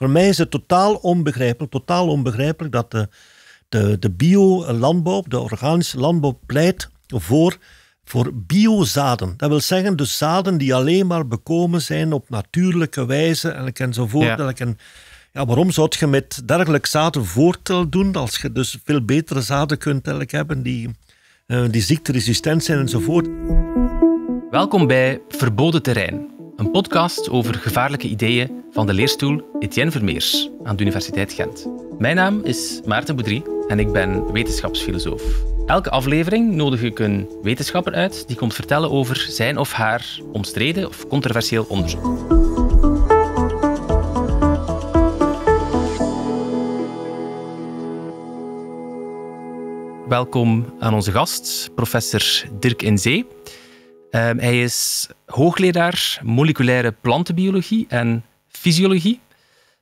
Voor mij is het totaal onbegrijpelijk, totaal onbegrijpelijk dat de, de, de bio-landbouw, de organische landbouw, pleit voor, voor biozaden. Dat wil zeggen, dus zaden die alleen maar bekomen zijn op natuurlijke wijze en, enzovoort. Ja. En, ja, waarom zou je met dergelijke zaden voortel doen als je dus veel betere zaden kunt hebben die, eh, die ziekteresistent zijn enzovoort? Welkom bij Verboden Terrein een podcast over gevaarlijke ideeën van de leerstoel Etienne Vermeers aan de Universiteit Gent. Mijn naam is Maarten Boudry en ik ben wetenschapsfilosoof. Elke aflevering nodig ik een wetenschapper uit die komt vertellen over zijn of haar omstreden of controversieel onderzoek. Welkom aan onze gast, professor Dirk Inzee. Ehm, hij is hoogleraar moleculaire plantenbiologie en fysiologie.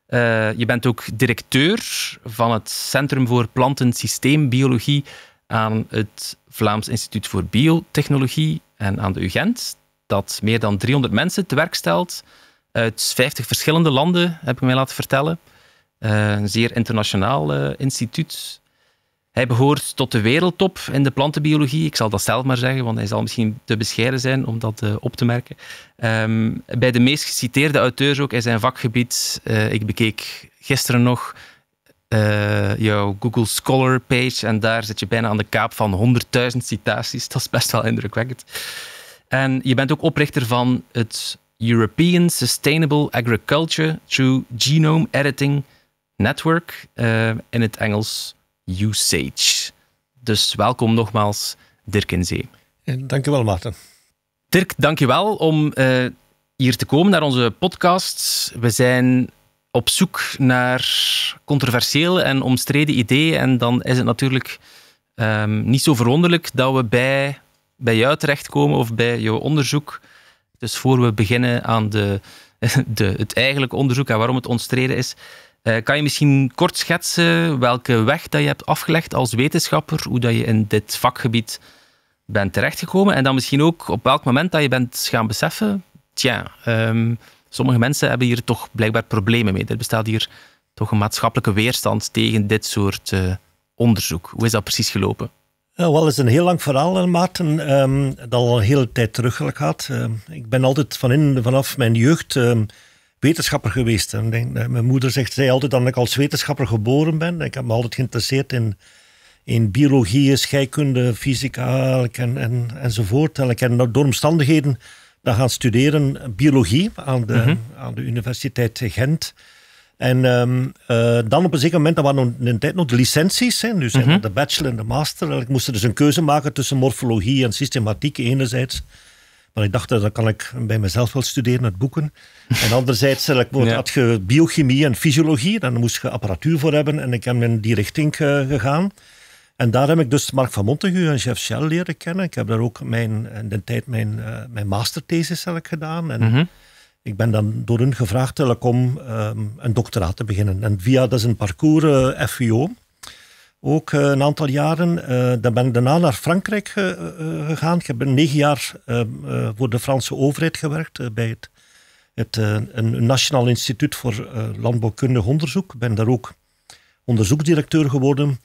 Eh, je bent ook directeur van het Centrum voor Plantensysteembiologie aan het Vlaams Instituut voor Biotechnologie en aan de UGent, dat meer dan 300 mensen te werk stelt uit 50 verschillende landen, heb ik mij laten vertellen. Eh, een zeer internationaal eh, instituut. Hij behoort tot de wereldtop in de plantenbiologie. Ik zal dat zelf maar zeggen, want hij zal misschien te bescheiden zijn om dat eh, op te merken. Ehm, bij de meest geciteerde auteurs ook in zijn vakgebied. Eh, ik bekeek gisteren nog eh, jouw Google Scholar page en daar zit je bijna aan de kaap van 100.000 citaties. Dat is best wel indrukwekkend. En je bent ook oprichter van het European Sustainable Agriculture Through Genome Editing Network, in het Engels usage. Dus welkom nogmaals, Dirk in Zee. Dankjewel, Maarten. Dirk, dankjewel om eh, hier te komen naar onze podcast. We zijn op zoek naar controversiële en omstreden ideeën. En dan is het natuurlijk ehm, niet zo verwonderlijk dat we bij, bij jou terechtkomen of bij jouw onderzoek. Dus voor we beginnen aan de, de, het eigenlijke onderzoek en waarom het omstreden is, eh, kan je misschien kort schetsen welke weg dat je hebt afgelegd als wetenschapper, hoe dat je in dit vakgebied bent terechtgekomen en dan misschien ook op welk moment dat je bent gaan beseffen, tja, ehm, sommige mensen hebben hier toch blijkbaar problemen mee. Er bestaat hier toch een maatschappelijke weerstand tegen dit soort uh, onderzoek. Hoe is dat precies gelopen? Ja, wel, is een heel lang verhaal, Maarten, ehm, dat al een hele tijd terug gaat. Ehm, ik ben altijd van in, vanaf mijn jeugd wetenschapper geweest. En denk, mijn moeder zegt zei altijd dat ik als wetenschapper geboren ben. Ik heb me altijd geïnteresseerd in, in biologie, scheikunde, fysica en, en, enzovoort. En ik heb door omstandigheden dan gaan studeren biologie aan de, mhm. aan de Universiteit Gent. En ehm, eh, dan op een zeker moment, dat waren een tijd nog de licenties, hè, dus mm de bachelor en de master. ik moest dus een keuze maken tussen morfologie en systematiek enerzijds. Want ik dacht, eh, dan kan ik bij mezelf wel studeren met boeken. En anderzijds eh, had je biochemie en fysiologie. Dan moest je apparatuur voor hebben. En ik ben in die richting eh, gegaan. En daar heb ik dus Mark van Montegu en Jeff Shell leren kennen. Ik heb daar ook mijn, in de tijd mijn, uh, mijn masterthesis gedaan. En mhm. ik ben dan door hun gevraagd om ehm, een doctoraat te beginnen. En via dat is een parcours uh, FVO ook eh, een aantal jaren. Eh, dan ben ik daarna naar Frankrijk eh, gegaan. Ik heb negen jaar voor de Franse overheid gewerkt bij het, het een Nationaal Instituut voor Landbouwkundig Onderzoek. Ik ben daar ook onderzoeksdirecteur geworden.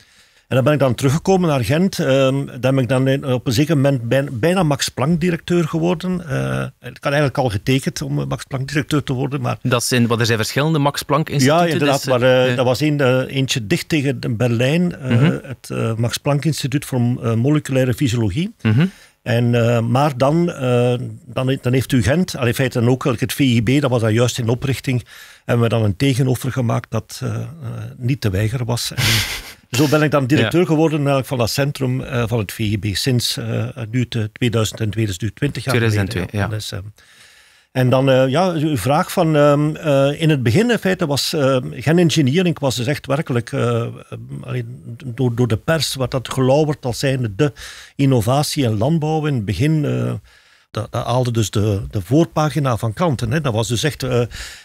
En dan ben ik dan teruggekomen naar Gent. Um, dan ben ik dan op een zeker moment bijna, Max Planck-directeur geworden. Uh, ik had eigenlijk al getekend om eh, Max Planck-directeur te worden. Maar... Dat zijn, wat er zijn verschillende Max Planck-instituten. Ja, inderdaad. Dus, maar eh, eh, dat was een, eentje dicht tegen Berlijn. Mhm. Het Max Planck-instituut voor moleculaire fysiologie. Mhm. En, maar dan, dan, dan, heeft u Gent, al in feite en ook het VIB, dat was dan juist in oprichting, hebben we dan een tegenover gemaakt dat eh, eh, niet te weigeren was. En zo ben ik dan directeur ja. geworden van dat centrum eh, van het VGB sinds nu 2002, dus 20 jaar 2002, ja. en dan, uh, ja, uw vraag van... Ehm, in het begin in feite was geen engineering, was dus echt werkelijk... door, door de pers wat dat gelauwerd als zijnde de innovatie en landbouw. In het begin dat, haalde dus de, de voorpagina van kranten. Hè. Dat was dus echt uh,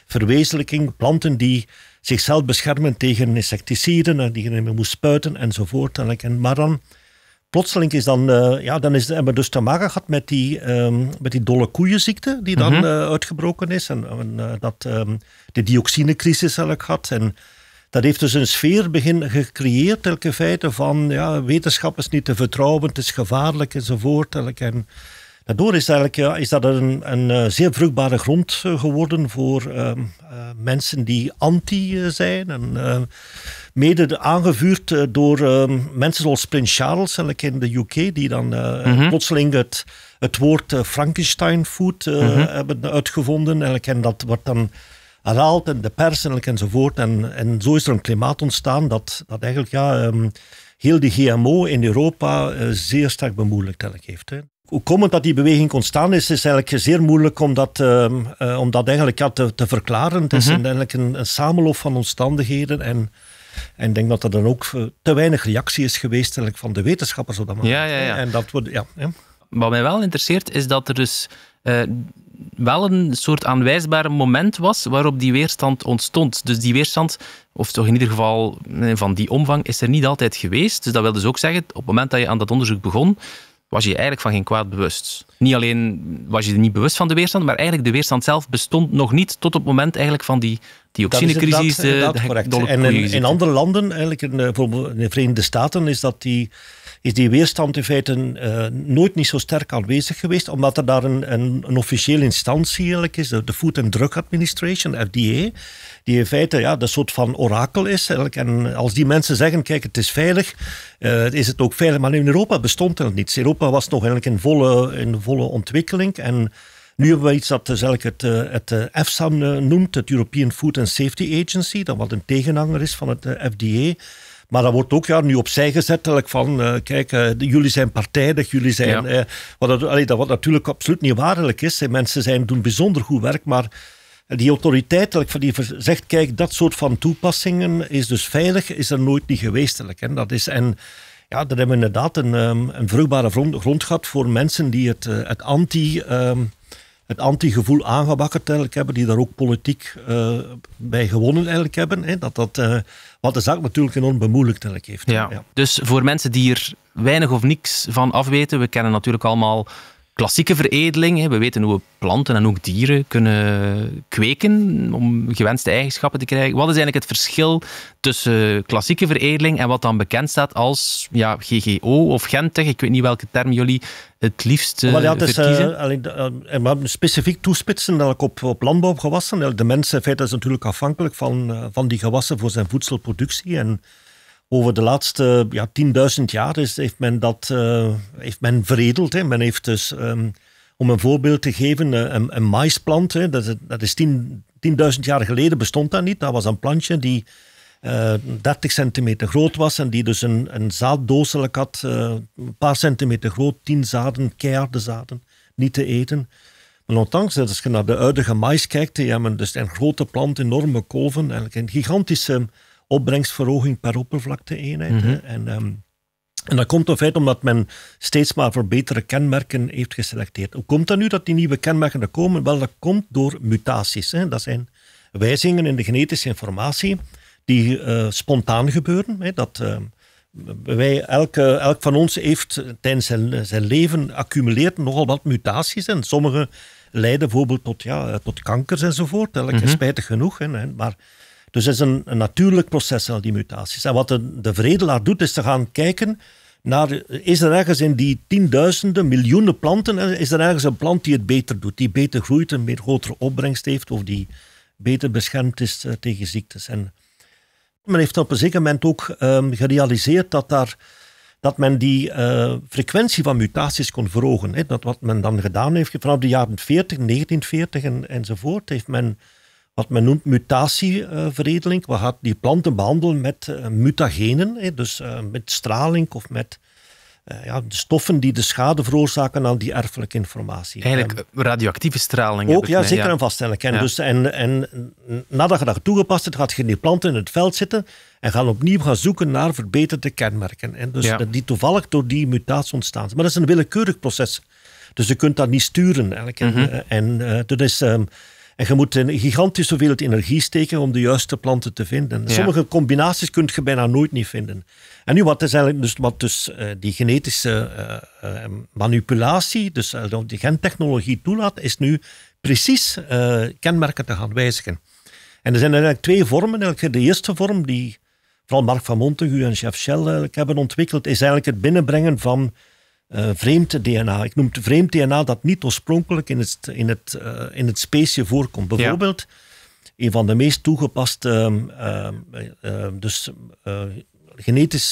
verwezenlijking, planten die zichzelf beschermen tegen insecticiden, en eh, die je niet moest spuiten enzovoort. En, maar dan, plotseling is dan, eh, ja, dan is, hebben we dus te maken gehad met die, ehm, met die dolle koeienziekte die dan mhm. uitgebroken is. En, en dat um, de dioxinecrisis eigenlijk had. En dat heeft dus een sfeer begin gecreëerd, elke feite van ja, wetenschap is niet te vertrouwen, het is gevaarlijk enzovoort. En, Daardoor is, eigenlijk, ja, is dat een, een eh, zeer vruchtbare grond eh, geworden voor ehm, eh, mensen die anti zijn. En, mede aangevuurd door ehm, mensen zoals Prince Charles eigenlijk in de UK, die dan mhm. plotseling het, het woord Frankenstein food mhm. hebben uitgevonden. Eigenlijk, en dat wordt dan herhaald en de pers enzovoort. En, en zo is er een klimaat ontstaan dat, dat eigenlijk ja, ehm, heel die GMO in Europa zeer sterk bemoeilijkt heeft. Hè hoe komend dat die beweging ontstaan is, is eigenlijk zeer moeilijk om dat, ehm, eh, eigenlijk ja, te, verklaren. Het is mm eigenlijk een, samenloop van omstandigheden en... En ik denk dat er dan ook eh, te weinig reactie is geweest eigenlijk, van de wetenschappers op dat moment. En dat wordt, ja, Wat mij wel interesseert, is dat er dus eh, wel een soort aanwijsbaar moment was waarop die weerstand ontstond. Dus die weerstand, of toch in ieder geval van die omvang, is er niet altijd geweest. Dus dat wil dus ook zeggen, op het moment dat je aan dat onderzoek begon, was je eigenlijk van geen kwaad bewust. Niet alleen was je er niet bewust van de weerstand, maar eigenlijk de weerstand zelf bestond nog niet tot op het moment eigenlijk van die dioxinecrisis. Dat is de, correct. En in, andere landen, eigenlijk in, eh, bijvoorbeeld in de Verenigde Staten, is dat die is die weerstand in feite eh, nooit niet zo sterk aanwezig geweest, omdat er daar een, een, een officiële instantie eigenlijk is, de, Food and Drug Administration, FDA, die in feite ja, een soort van orakel is. En als die mensen zeggen, kijk, het is veilig, eh, is het ook veilig. Maar in Europa bestond er niet. Europa was nog eigenlijk in volle, in volle ontwikkeling en... Nu hebben we iets dat dus het, eh, het EFSA noemt, het European Food and Safety Agency, dat wat een tegenhanger is van het FDA. Maar dat wordt ook ja, nu opzij gezet. van, eh, kijk, eh, jullie zijn partijdig, jullie zijn... Eh, wat, dat, allee, dat wat natuurlijk absoluut niet waarlijk is. Mensen zijn, doen bijzonder goed werk, maar die autoriteit die zegt, kijk, dat soort van toepassingen is dus veilig, is er nooit niet geweest. Like, En Dat is... En, ja, daar hebben we inderdaad een, ehm, een vruchtbare grond, gehad voor mensen die het, het anti... Ehm, het antigevoel aangewakkerd eigenlijk hebben, die daar ook politiek eh, bij gewonnen eigenlijk hebben. Hè? Dat dat eh, wat de zaak natuurlijk enorm bemoeilijkt eigenlijk heeft. Ja. ja. Dus voor mensen die er weinig of niks van afweten, we kennen natuurlijk allemaal klassieke veredeling. We weten hoe we planten en ook dieren kunnen kweken om gewenste eigenschappen te krijgen. Wat is eigenlijk het verschil tussen klassieke veredeling en wat dan bekend staat als ja, GGO of Gentech? Ik weet niet welke term jullie het liefst uh, ja, dus, maar specifiek toespitsen op, op landbouwgewassen. De mens in feite is natuurlijk afhankelijk van, van die gewassen voor zijn voedselproductie en over de laatste ja, 10.000 jaar is, heeft men dat eh, heeft men veredeld. Men heeft dus, ehm, om een voorbeeld te geven, eh, een, een maisplant. Hè. Dat, dat is 10.000 jaar geleden bestond dat niet. Dat was een plantje die 30 eh, centimeter groot was en die dus een, een zaaddooselijk had, een paar centimeter groot, 10 zaden, keiharde zaden, niet te eten. Maar ondanks dat, als je naar de huidige mais kijkt, die hebben dus een grote plant, enorme koven en een gigantische opbrengstverhoging per oppervlakte-eenheid. Mhm. En, ehm, en dat komt in feite omdat men steeds maar voor betere kenmerken heeft geselecteerd. Hoe komt dat nu dat die nieuwe kenmerken er komen? Wel, dat komt door mutaties. Hè. Dat zijn wijzigingen in de genetische informatie die uh, spontaan gebeuren. Hè. Dat, ehm, wij, elke, elk van ons heeft tijdens zijn, leven accumuleert nogal wat mutaties. En sommige leiden bijvoorbeeld tot, ja, eh, tot kankers enzovoort. Elke, mm Spijtig genoeg. Hè. Maar dus het is een, een natuurlijk proces, al die mutaties. En wat de, de veredelaar doet, is te gaan kijken naar, is er ergens in die tienduizenden, miljoenen planten, eh, is er ergens een plant die het beter doet, die beter groeit, een meer grotere opbrengst heeft of die beter beschermd is eh, tegen ziektes. En men heeft op een zeker moment ook ehm, gerealiseerd dat, daar, dat men die eh, frequentie van mutaties kon verhogen. Dat wat men dan gedaan heeft vanaf de jaren 40, 1940 en, enzovoort, heeft men wat men noemt mutatieveredeling. We gaan die planten behandelen met eh, mutagenen, dus eh, met straling of met eh, ja, de stoffen die de schade veroorzaken aan die erfelijke informatie. Eigenlijk radioactieve straling. Ook, ja, zeker en vast. En, dus, en, en nadat je dat toegepast hebt, gaat je die planten in het veld zitten en gaan opnieuw gaan zoeken naar verbeterde kenmerken. En dus die toevallig door die mutatie ontstaan. Maar dat is een willekeurig proces. Dus je kunt dat niet sturen. Eigenlijk. En, mhm. en dat is... Ehm, en je moet een zoveel energie steken om de juiste planten te vinden. Sommige combinaties kun je bijna nooit niet vinden. En nu, wat is eigenlijk dus, wat dus eh, die genetische eh, eh, manipulatie, dus die gentechnologie toelaat, is nu precies kenmerken te gaan wijzigen. En er zijn eigenlijk twee vormen. de eerste vorm die vooral Mark van Montagu en Chef Shell hebben ontwikkeld, is eigenlijk het binnenbrengen van eh, vreemd DNA. Ik noem het vreemd DNA dat niet oorspronkelijk in het, in het, eh, in het specie voorkomt. Bijvoorbeeld, een van de meest toegepaste, uh, dus eh, genetisch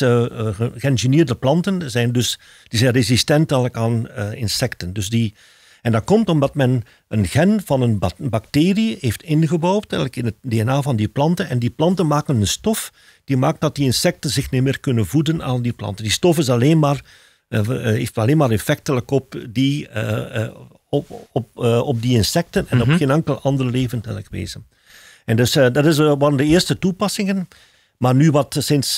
geëngineerde planten zijn dus, die zijn resistent aan insecten. Dus die, en dat komt omdat men een gen van een bacterie heeft ingebouwd eigenlijk in het DNA van die planten. En die planten maken een stof die maakt dat die insecten zich niet meer kunnen voeden aan die planten. Die stof is alleen maar eh, eh, heeft alleen maar effectelijk op die, eh, op, op, op die insecten en op mhm. geen enkel ander levend elk wezen. En dus dat is, waren de eerste toepassingen. Maar nu wat sinds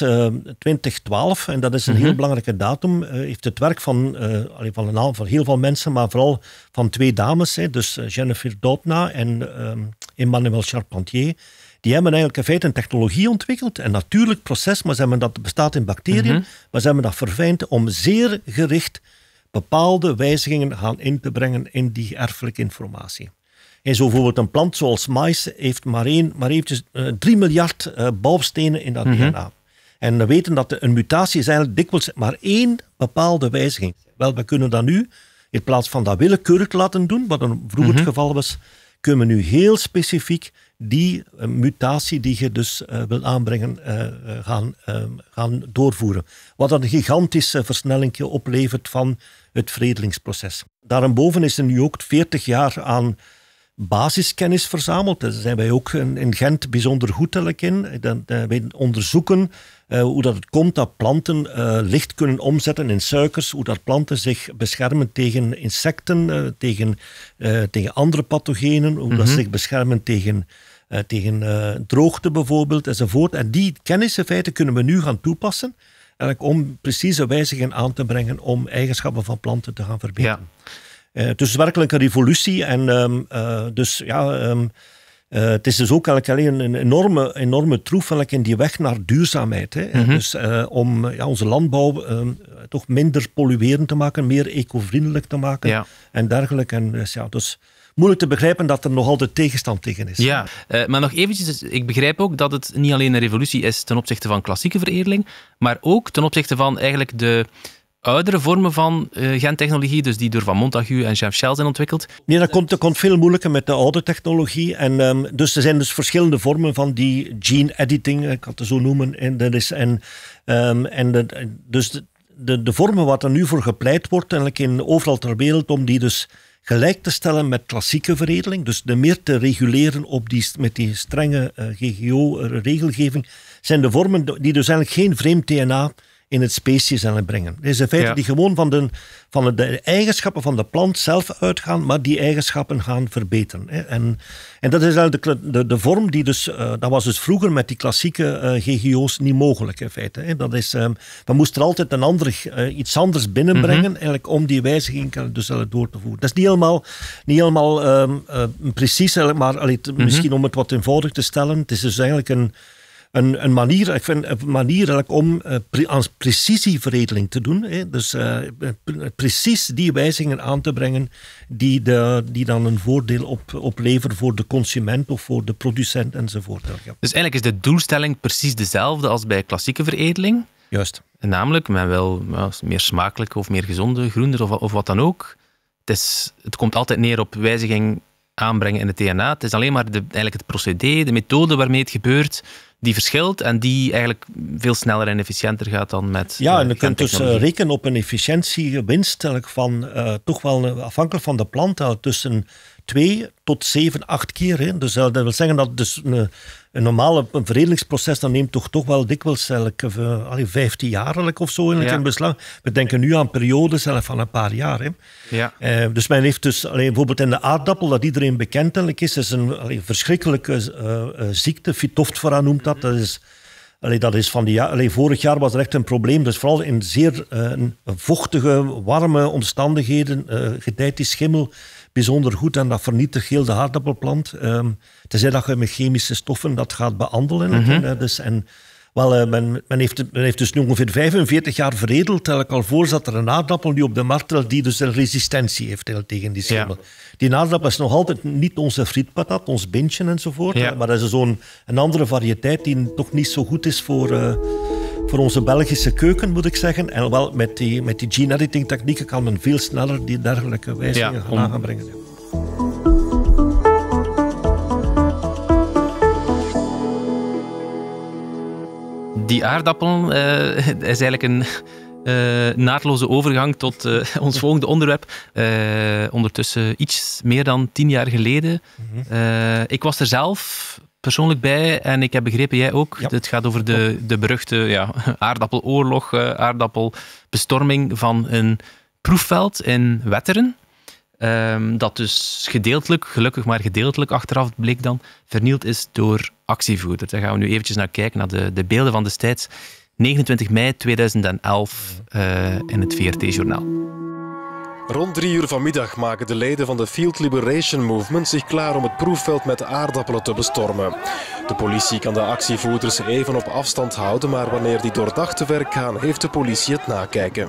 2012, en dat is een heel mhm. belangrijke datum, heeft het werk van, uh, van, een, van heel veel mensen, maar vooral van twee dames, hè, dus Jennifer Doudna en ehm, Emmanuel Charpentier, die hebben eigenlijk in feite een technologie ontwikkeld, een natuurlijk proces, maar ze hebben dat bestaat in bacteriën, mhm. maar ze hebben dat verfijnd om zeer gericht bepaalde wijzigingen gaan in te brengen in die erfelijke informatie. En zo bijvoorbeeld een plant zoals mais heeft maar, één, maar eventjes 3 eh, miljard eh, bouwstenen in dat mhm. DNA. En we weten dat een mutatie is eigenlijk dikwijls maar één bepaalde wijziging. Wel, we kunnen dat nu in plaats van dat willekeurig laten doen, wat een vroeger het mhm. geval was, kunnen we nu heel specifiek die eh, mutatie die je dus eh, wil aanbrengen eh, gaan, gaan doorvoeren. Wat een gigantische versnelling oplevert van het vredelingsproces. Daarboven is er nu ook 40 jaar aan basiskennis verzameld. Daar zijn wij ook in, Gent bijzonder goed in. Wij onderzoeken hoe dat het komt dat planten licht kunnen omzetten in suikers, hoe dat planten zich beschermen tegen insecten, tegen, tegen andere pathogenen, hoe dat mhm. zich beschermen tegen eh, tegen eh, droogte bijvoorbeeld enzovoort. En die kennis en feiten kunnen we nu gaan toepassen om precieze wijzigingen aan te brengen om eigenschappen van planten te gaan verbeteren. Ja. het eh, is dus werkelijk een revolutie en ehm, dus ja... Ehm, het is dus ook eigenlijk alleen een enorme, enorme troef in die weg naar duurzaamheid. Hè. Mhm. Dus om ja, onze landbouw ehm, toch minder polluerend te maken, meer ecovriendelijk te maken en dergelijke. En, dus, ja, dus moeilijk te begrijpen dat er nog altijd tegenstand tegen is. Ja, eh, maar nog eventjes, dus, ik begrijp ook dat het niet alleen een revolutie is ten opzichte van klassieke veredeling, maar ook ten opzichte van eigenlijk de oudere vormen van uh, gentechnologie, dus die door Van Montagu en Jean Shell zijn ontwikkeld. Nee, dat komt, dat komt veel moeilijker met de oude technologie. En, ehm, dus er zijn dus verschillende vormen van die gene editing, eh, ik kan het zo noemen. En, dat is, en, ehm, en dat, dus de, de, vormen wat er nu voor gepleit wordt, eigenlijk in, overal ter wereld, om die dus gelijk te stellen met klassieke veredeling, dus de meer te reguleren op die, met die strenge eh, GGO-regelgeving, eh, zijn de vormen die dus eigenlijk geen vreemd DNA in het species aan het brengen. Het is in feite die gewoon van, de, van de eigenschappen van de plant zelf uitgaan, maar die eigenschappen gaan verbeteren. En, en dat is eigenlijk de, de, de vorm die dus, eh, dat was dus vroeger met die klassieke uh, eh, GGO's niet mogelijk in feite. Hè. Dat is, ehm, we moesten altijd een ander, eh, iets anders binnenbrengen mhm. eigenlijk om die wijziging dus door te voeren. Dat is niet helemaal, niet helemaal um, precies, maar allee, mhm. misschien om het wat eenvoudig te stellen, het is dus eigenlijk een een, een manier, ik vind een manier om uh, precisieveredeling te doen. Hè? Dus eh, eh, precies die wijzigingen aan te brengen die, de, die dan een voordeel op, opleveren voor de consument of voor de producent enzovoort. Dus eigenlijk is de doelstelling precies dezelfde als bij klassieke veredeling? Juist. En namelijk, men wil meer smakelijke of meer gezonde, groener of, of wat dan ook. Het, is, het komt altijd neer op wijziging aanbrengen in het DNA. Het is alleen maar de, eigenlijk het procedé, de methode waarmee het gebeurt, die verschilt en die eigenlijk veel sneller en efficiënter gaat dan met. Ja, eh, en je kunt dus eh, rekenen op een efficiëntie, winst van eh, toch wel afhankelijk van de plant, tussen twee tot zeven, acht keer. Hè. Dus dat wil zeggen dat dus een, normale een veredelingsproces dan neemt toch, toch wel dikwijls eigenlijk, eh, uh, jaar of zo in beslag. We denken nu aan periodes zelf van een paar jaar. Hè. Ja. Eh, dus men heeft dus allee, bijvoorbeeld in de aardappel, dat iedereen bekend is, is een verschrikkelijke eh, ziekte, Phytophthora noemt dat. Dat is... Allee, dat is van die, allee, vorig jaar was er echt een probleem. Dus vooral in zeer vochtige, warme omstandigheden uh, gedijt die schimmel bijzonder goed en dat vernietigt heel de aardappelplant. Um, tenzij dat je met chemische stoffen dat gaat behandelen. en, mhm. dus, en, wel, eh, men, men, heeft, men, heeft, dus nu ongeveer 45 jaar veredeld, tel ik al voor, zat er een aardappel nu op de markt die dus een resistentie heeft tegen die schimmel. Die aardappel is nog altijd niet onze frietpatat, ons bintje enzovoort. Maar dat is zo'n een andere variëteit die toch niet zo goed is voor... Eh, voor onze Belgische keuken, moet ik zeggen. En wel met die, met die gene editing technieken kan men veel sneller die dergelijke wijzigingen gaan brengen. Die aardappel eh, is eigenlijk een eh, naadloze overgang tot eh, ons volgende onderwerp. ondertussen iets meer dan tien jaar geleden. Mhm. ik was er zelf persoonlijk bij en ik heb begrepen, jij ook. Ja. Het gaat over de, de beruchte ja, aardappeloorlog, eh, aardappelbestorming van een proefveld in Wetteren. Ehm, dat dus gedeeltelijk, gelukkig maar gedeeltelijk achteraf bleek dan, vernield is door actievoerders. Daar gaan we nu eventjes naar kijken, naar de, de beelden van destijds. 29 mei 2011 eh, in het VRT-journaal. Rond drie uur vanmiddag maken de leden van de Field Liberation Movement zich klaar om het proefveld met aardappelen te bestormen. De politie kan de actievoerders even op afstand houden, maar wanneer die doordacht te werk gaan, heeft de politie het nakijken.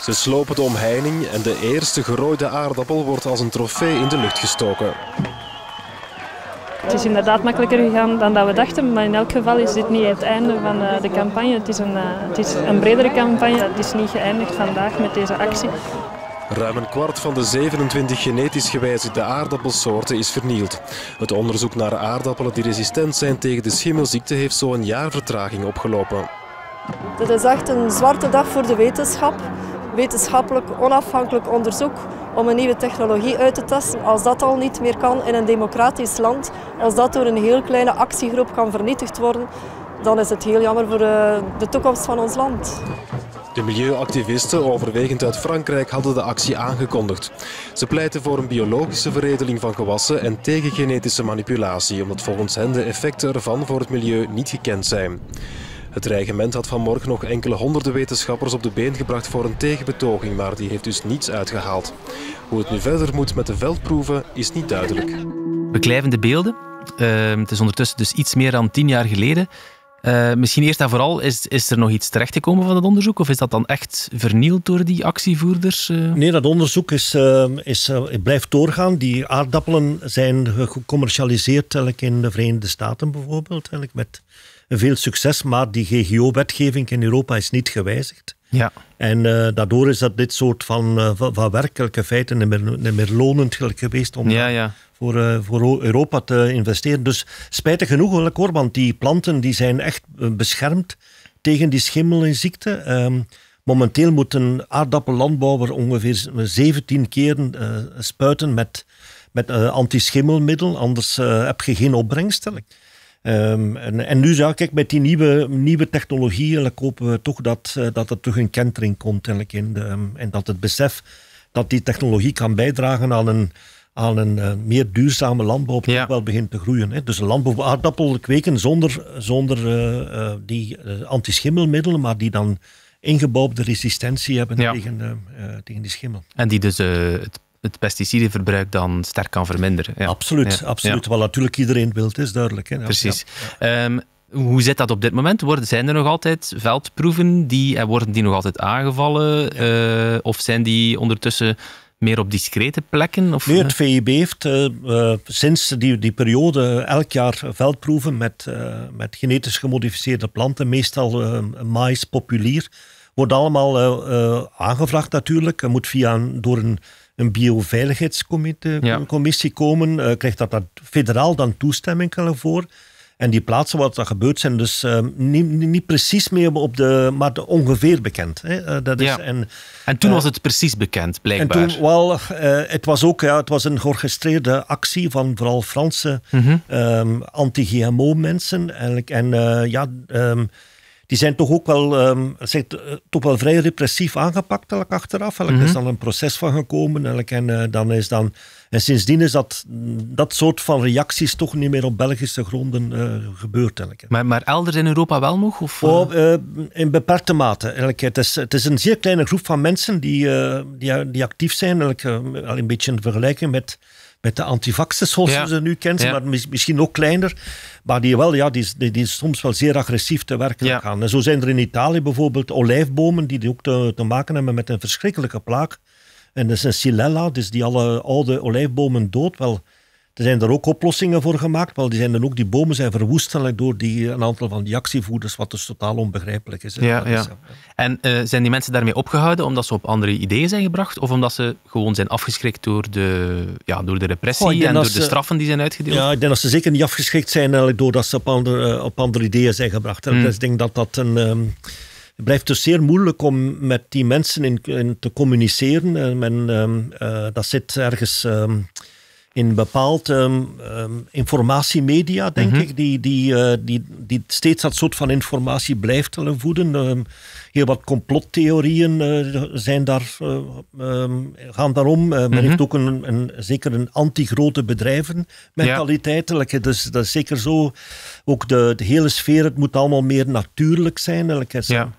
Ze slopen de omheining en de eerste gerooide aardappel wordt als een trofee in de lucht gestoken. Het is inderdaad makkelijker gegaan dan dat we dachten, maar in elk geval is dit niet het einde van eh, de campagne. Het is een, eh, het is een bredere campagne. Het is niet geëindigd vandaag met deze actie. Ruim een kwart van de 27 genetisch gewijzigde aardappelsoorten is vernield. Het onderzoek naar aardappelen die resistent zijn tegen de schimmelziekte heeft zo een jaar vertraging opgelopen. Dit is echt een zwarte dag voor de wetenschap wetenschappelijk onafhankelijk onderzoek om een nieuwe technologie uit te testen. Als dat al niet meer kan in een democratisch land, als dat door een heel kleine actiegroep kan vernietigd worden, dan is het heel jammer voor eh, de toekomst van ons land. De milieuactivisten, overwegend uit Frankrijk, hadden de actie aangekondigd. Ze pleiten voor een biologische veredeling van gewassen en tegen genetische manipulatie, omdat volgens hen de effecten ervan voor het milieu niet gekend zijn. Het regiment had vanmorgen nog enkele honderden wetenschappers op de been gebracht voor een tegenbetoging, maar die heeft dus niets uitgehaald. Hoe het nu verder moet met de veldproeven is niet duidelijk. Beklijvende beelden. Ehm, het is ondertussen dus iets meer dan tien jaar geleden. Ehm, misschien eerst en vooral, is, is er nog iets terechtgekomen van het onderzoek? Of is dat dan echt vernield door die actievoerders? Eh? Nee, dat onderzoek is, ehm, is, eh, blijft doorgaan. Die aardappelen zijn gecommercialiseerd in de Verenigde Staten bijvoorbeeld. Met veel succes, maar die GGO-wetgeving in Europa is niet gewijzigd. Ja. En eh, daardoor is dat dit soort van, eh, van werkelijke feiten niet meer, niet meer lonend geweest om ja, ja. Voor, eh, voor Europa te investeren. Dus spijtig genoeg hoor, want die planten die zijn echt beschermd tegen die schimmel ehm, momenteel moet een aardappellandbouwer ongeveer 17 keer spuiten met, met antischimmelmiddel, anders heb je geen opbrengst. Ehm, en, nu zou ik, met die nieuwe, nieuwe technologieën, hopen we toch dat, eh, dat er toch een kentering komt in ehm, en dat het besef dat die technologie kan bijdragen aan een, aan een eh, meer duurzame landbouw toch ja. wel begint te groeien. Hè. Dus landbouw aardappel kweken zonder, zonder uh, uh, die antischimmelmiddelen, maar die dan ingebouwde resistentie hebben tegen, tegen die schimmel. En die dus het het pesticidenverbruik dan sterk kan verminderen. Absoluut, absoluut. Wat natuurlijk iedereen wilt, is duidelijk. Hè? Precies. Ehm, hoe zit dat op dit moment? Worden, zijn er nog altijd veldproeven? Die, worden die nog altijd aangevallen? Eh, of zijn die ondertussen meer op discrete plekken? Of? Nee, eh? het VIB heeft eh, sinds die, die periode elk jaar veldproeven met, met genetisch gemodificeerde planten, meestal mais populier. Wordt allemaal aangevraagd natuurlijk, moet via door een een bioveiligheidscommissie komen. Eh, krijgt dat, dat federaal dan toestemming voor? En die plaatsen waar dat gebeurt zijn dus eh, niet, niet, precies meer op de, maar ongeveer bekend. Hè. Eh, dat is, en, en toen was het precies bekend, blijkbaar. En toen, wel, het was ook ja, het was een georchestreerde actie van vooral Franse mhm. ehm, anti-GMO-mensen. En, ja... Ehm, die zijn toch ook wel, um, toch wel vrij repressief aangepakt elk achteraf. Er mhm. is dan een proces van gekomen. en, eh, dan is dan, en sindsdien is dat, dat soort van reacties toch niet meer op Belgische gronden eh, gebeurd. Elk. Maar, maar elders in Europa wel nog? Of, oh, in beperkte mate. Elk. Het, is, het is een zeer kleine groep van mensen die, die, die actief zijn. Elk, al een beetje in vergelijking met met de antivaxers, zoals we ze nu kennen, maar misschien ook kleiner. Maar die, wel, ja, die, die, soms wel zeer agressief te werken gaan. En zo zijn er in Italië bijvoorbeeld olijfbomen die ook te, te maken hebben met een verschrikkelijke plaag. En dat is een silella, dus die alle oude olijfbomen dood. Wel, er zijn er ook oplossingen voor gemaakt, maar die, zijn dan ook, die bomen zijn verwoestelijk door die, eh, een aantal van die actievoerders, wat dus totaal onbegrijpelijk is. Ja, En eh, zijn die mensen daarmee opgehouden omdat ze op andere ideeën zijn gebracht of omdat ze gewoon zijn afgeschrikt door de, ja, door de repressie en door de straffen die zijn uitgedeeld? Ja, ik denk dat ze zeker niet afgeschrikt zijn doordat ze op andere, eh, op andere ideeën zijn gebracht. Hmm. ik denk dat dat een... Ehm, het blijft dus zeer moeilijk om met die mensen in, te communiceren. En ehm, dat zit ergens... Ehm, in bepaald ehm, ehm, informatiemedia, denk mhm. ik, die, die, eh, die, die steeds dat soort van informatie blijft voeden. Um, heel wat complottheorieën eh, zijn daar, eh, gaan daarom. Men mm heeft ook een, zeker een anti-grote bedrijven met dus, dat is zeker zo. Ook de, hele sfeer, het moet allemaal meer natuurlijk zijn. Like, ja.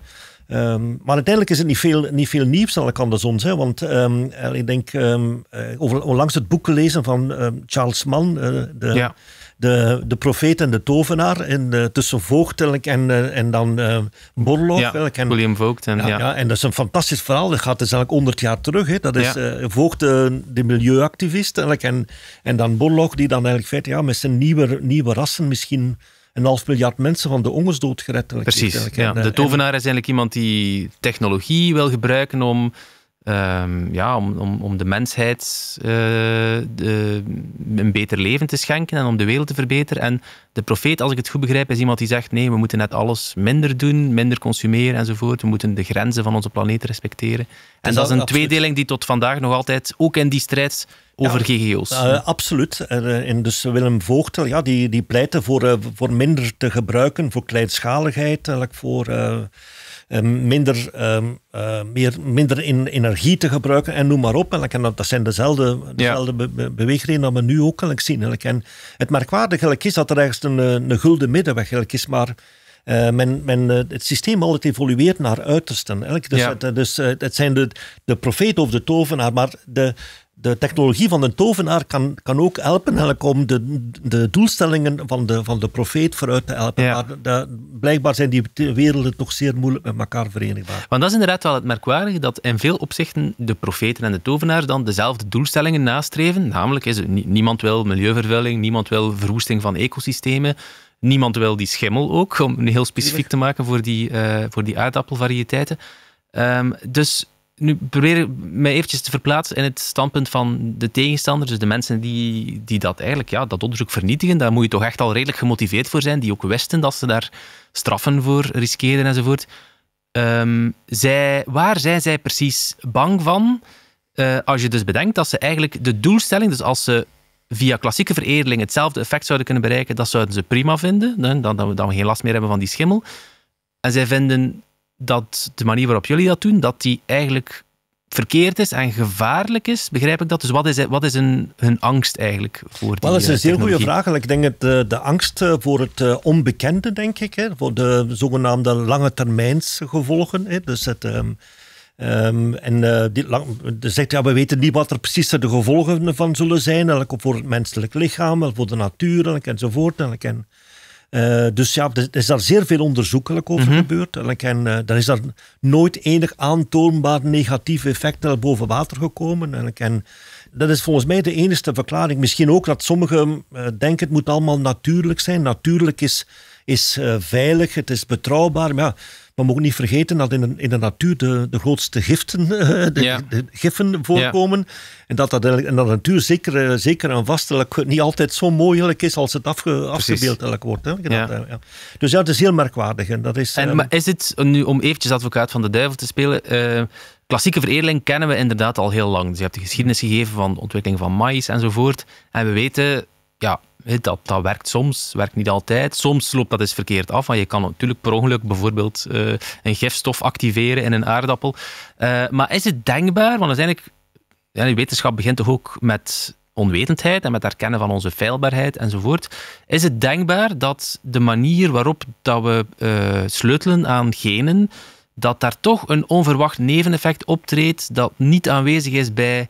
Ehm, maar uiteindelijk is het niet veel, niet veel nieuws aan kan de zon Hè, want ehm, eh, ik denk, um, over, onlangs het boek gelezen van Charles Mann, eh, de, de, de profeet en de tovenaar, en, tussen Voogd en, en dan Borloch. Ja, en, William Voogd. En, ja, ja, en dat is een fantastisch verhaal. Dat gaat dus eigenlijk 100 jaar terug. Hè. Dat is Voogd, de milieuactivist, en, en dan Borloch, die dan eigenlijk feit, ja, met zijn nieuwe, nieuwe rassen misschien een half miljard mensen van de ongesdood gered. Precies, ja. de tovenaar is eigenlijk iemand die technologie wil gebruiken om... Ehm, ja, om, om, om de mensheid eh, de, een beter leven te schenken en om de wereld te verbeteren. En de profeet, als ik het goed begrijp, is iemand die zegt: nee, we moeten net alles minder doen, minder consumeren enzovoort. We moeten de grenzen van onze planeet respecteren. En, dat, is een tweedeling die tot vandaag nog altijd, ook in die strijd over GGO's. Eh, absoluut. Eh, en dus Willem Voogtel, ja, die, die pleitte voor, eh, voor minder te gebruiken, voor kleinschaligheid, voor minder, ehm, meer, minder in, energie te gebruiken en noem maar op. En, dat, zijn dezelfde, dezelfde ja. beweegredenen dat we nu ook zien. En het merkwaardige is dat er ergens een, een gulden middenweg is, maar... men, men, het systeem altijd evolueert naar uitersten. Dus, het, dus het zijn de, de profeet of de tovenaar, maar de, de technologie van de tovenaar kan, kan ook helpen eigenlijk om de, de doelstellingen van de, van de profeet vooruit te helpen. Ja. Maar blijkbaar zijn die werelden toch zeer moeilijk met elkaar verenigbaar. Want dat is inderdaad wel het merkwaardige, dat in veel opzichten de profeten en de tovenaar dan dezelfde doelstellingen nastreven. Namelijk, is, niemand wil milieuvervuiling, niemand wil verwoesting van ecosystemen, niemand wil die schimmel ook, om heel specifiek te maken voor die, uh, voor die aardappelvarieteiten. Ehm, dus nu probeer ik mij eventjes te verplaatsen in het standpunt van de tegenstander, dus de mensen die, die dat eigenlijk, ja, dat onderzoek vernietigen, daar moet je toch echt al redelijk gemotiveerd voor zijn, die ook wisten dat ze daar straffen voor riskeerden enzovoort. Um, zij, waar zijn zij precies bang van? Eh, als je dus bedenkt dat ze eigenlijk de doelstelling, dus als ze via klassieke veredeling hetzelfde effect zouden kunnen bereiken, dat zouden ze prima vinden, dan, dan, dan we geen last meer hebben van die schimmel. En zij vinden dat de manier waarop jullie dat doen, dat die eigenlijk verkeerd is en gevaarlijk is. Begrijp ik dat? Dus wat is, wat is hun, angst eigenlijk voor die Wel, dat is een eh, zeer goede vraag. Ik denk dat de, eh, de angst eh, voor het onbekende, denk ik, voor de zogenaamde lange termijns gevolgen. dus het... Ehm, ehm, en uh, zegt, ja, we weten niet wat er precies de gevolgen van zullen zijn, voor het menselijk lichaam, voor de natuur enzovoort. En, eh, dus ja, er is daar zeer veel onderzoekelijk over mhm. gebeurd. En uh, dan is daar nooit enig aantoonbaar negatief effect naar boven water gekomen. En dat is volgens mij de enige verklaring. Misschien ook dat sommigen uh, denken het moet allemaal natuurlijk zijn. Natuurlijk is, is veilig, het is betrouwbaar. ja, we mogen niet vergeten dat in de, in de natuur de, de grootste giften, de, voorkomen. En dat dat in de natuur zeker, eh, zeker en vast niet altijd zo mooi is als het afge, afgebeeld wordt. Hè. Ja. Dat, eh, Dus is heel merkwaardig. En, dat is, en ehm, maar is het, nu om eventjes advocaat van de duivel te spelen... Eh, klassieke veredeling kennen we inderdaad al heel lang. Dus je hebt de geschiedenis gegeven van de ontwikkeling van maïs enzovoort. En we weten, ja, dat, dat werkt soms, werkt niet altijd. Soms loopt dat eens verkeerd af. Want je kan natuurlijk per ongeluk bijvoorbeeld eh, een gifstof activeren in een aardappel. Eh, maar is het denkbaar? Want uiteindelijk, ja, die wetenschap begint toch ook met onwetendheid en met herkennen van onze feilbaarheid enzovoort. Is het denkbaar dat de manier waarop dat we eh, sleutelen aan genen, dat daar toch een onverwacht neveneffect optreedt dat niet aanwezig is bij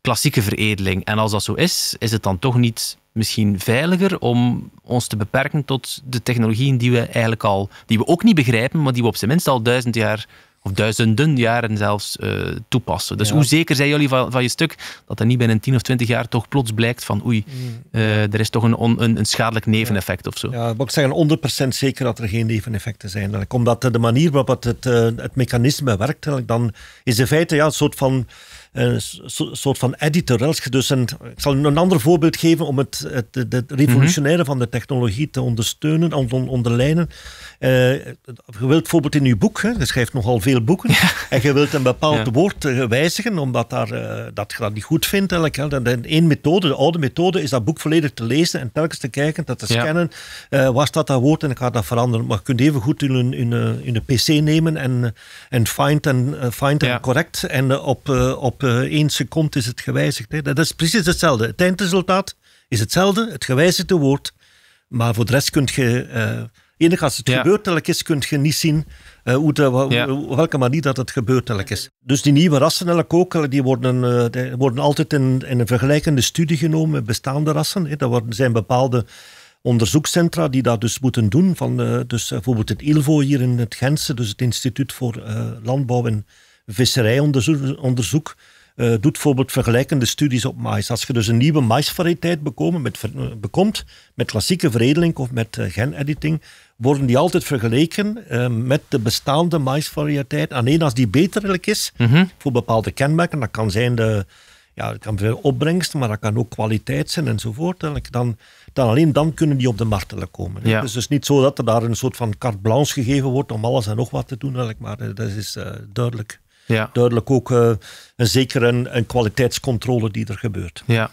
klassieke veredeling? En als dat zo is, is het dan toch niet misschien veiliger om ons te beperken tot de technologieën die we eigenlijk al, die we ook niet begrijpen, maar die we op zijn minst al duizend jaar of duizenden jaren zelfs eh, toepassen. Dus hoe zeker zijn jullie van, van, je stuk dat er niet binnen 10 of 20 jaar toch plots blijkt van oei, mm. eh, er is toch een, een, een, schadelijk neveneffect of zo? Ja, ik zeggen 100% zeker dat er geen neveneffecten zijn. Omdat de manier waarop het, het, eh, het mechanisme werkt, dan is in feite ja, een soort van een soort van editor. dus een, ik zal een ander voorbeeld geven om het, het, revolutionaire van de technologie te ondersteunen, on, onderlijnen. Eh, je wilt bijvoorbeeld in je boek, hè, je schrijft nogal veel boeken, en je wilt een bepaald woord eh, wijzigen omdat daar, eh, dat je dat niet goed vindt. Eigenlijk, hè. En één methode, de oude methode, is dat boek volledig te lezen en telkens te kijken, dat te scannen. Ja. Uh, waar staat dat woord en ik ga dat veranderen. Maar je kunt even goed in een, in een, in een PC nemen en, en find en, find en correct en op, op op eh, één seconde is het gewijzigd. Hè. Dat is precies hetzelfde. Het eindresultaat is hetzelfde, het gewijzigde woord. Maar voor de rest kun je, eh, enig als het gebeurtelijk is, kun je niet zien eh, hoe welke manier dat het gebeurtelijk is. Dus die nieuwe rassen, die worden, die worden altijd in, in, een vergelijkende studie genomen met bestaande rassen. Hè. Dat zijn bepaalde onderzoekscentra die dat dus moeten doen. Van, dus bijvoorbeeld het ILVO hier in het Gentse, dus het Instituut voor Landbouw en visserijonderzoek eh, doet bijvoorbeeld vergelijkende studies op mais. Als je dus een nieuwe maisvariëteit bekomen met, eh, bekomt, met klassieke veredeling of met uh, genediting, worden die altijd vergeleken met de bestaande maisvariëteit. Alleen als die beterlijk is, mhm. voor bepaalde kenmerken, dat kan zijn de ja, dat kan veel opbrengst, maar dat kan ook kwaliteit zijn enzovoort. Dan, dan alleen dan kunnen die op de markt komen. Ja. Dus het is dus niet zo dat er daar een soort van carte blanche gegeven wordt om alles en nog wat te doen, maar dat is duidelijk ja. duidelijk ook eh, een zekere een, een kwaliteitscontrole die er gebeurt. Ja.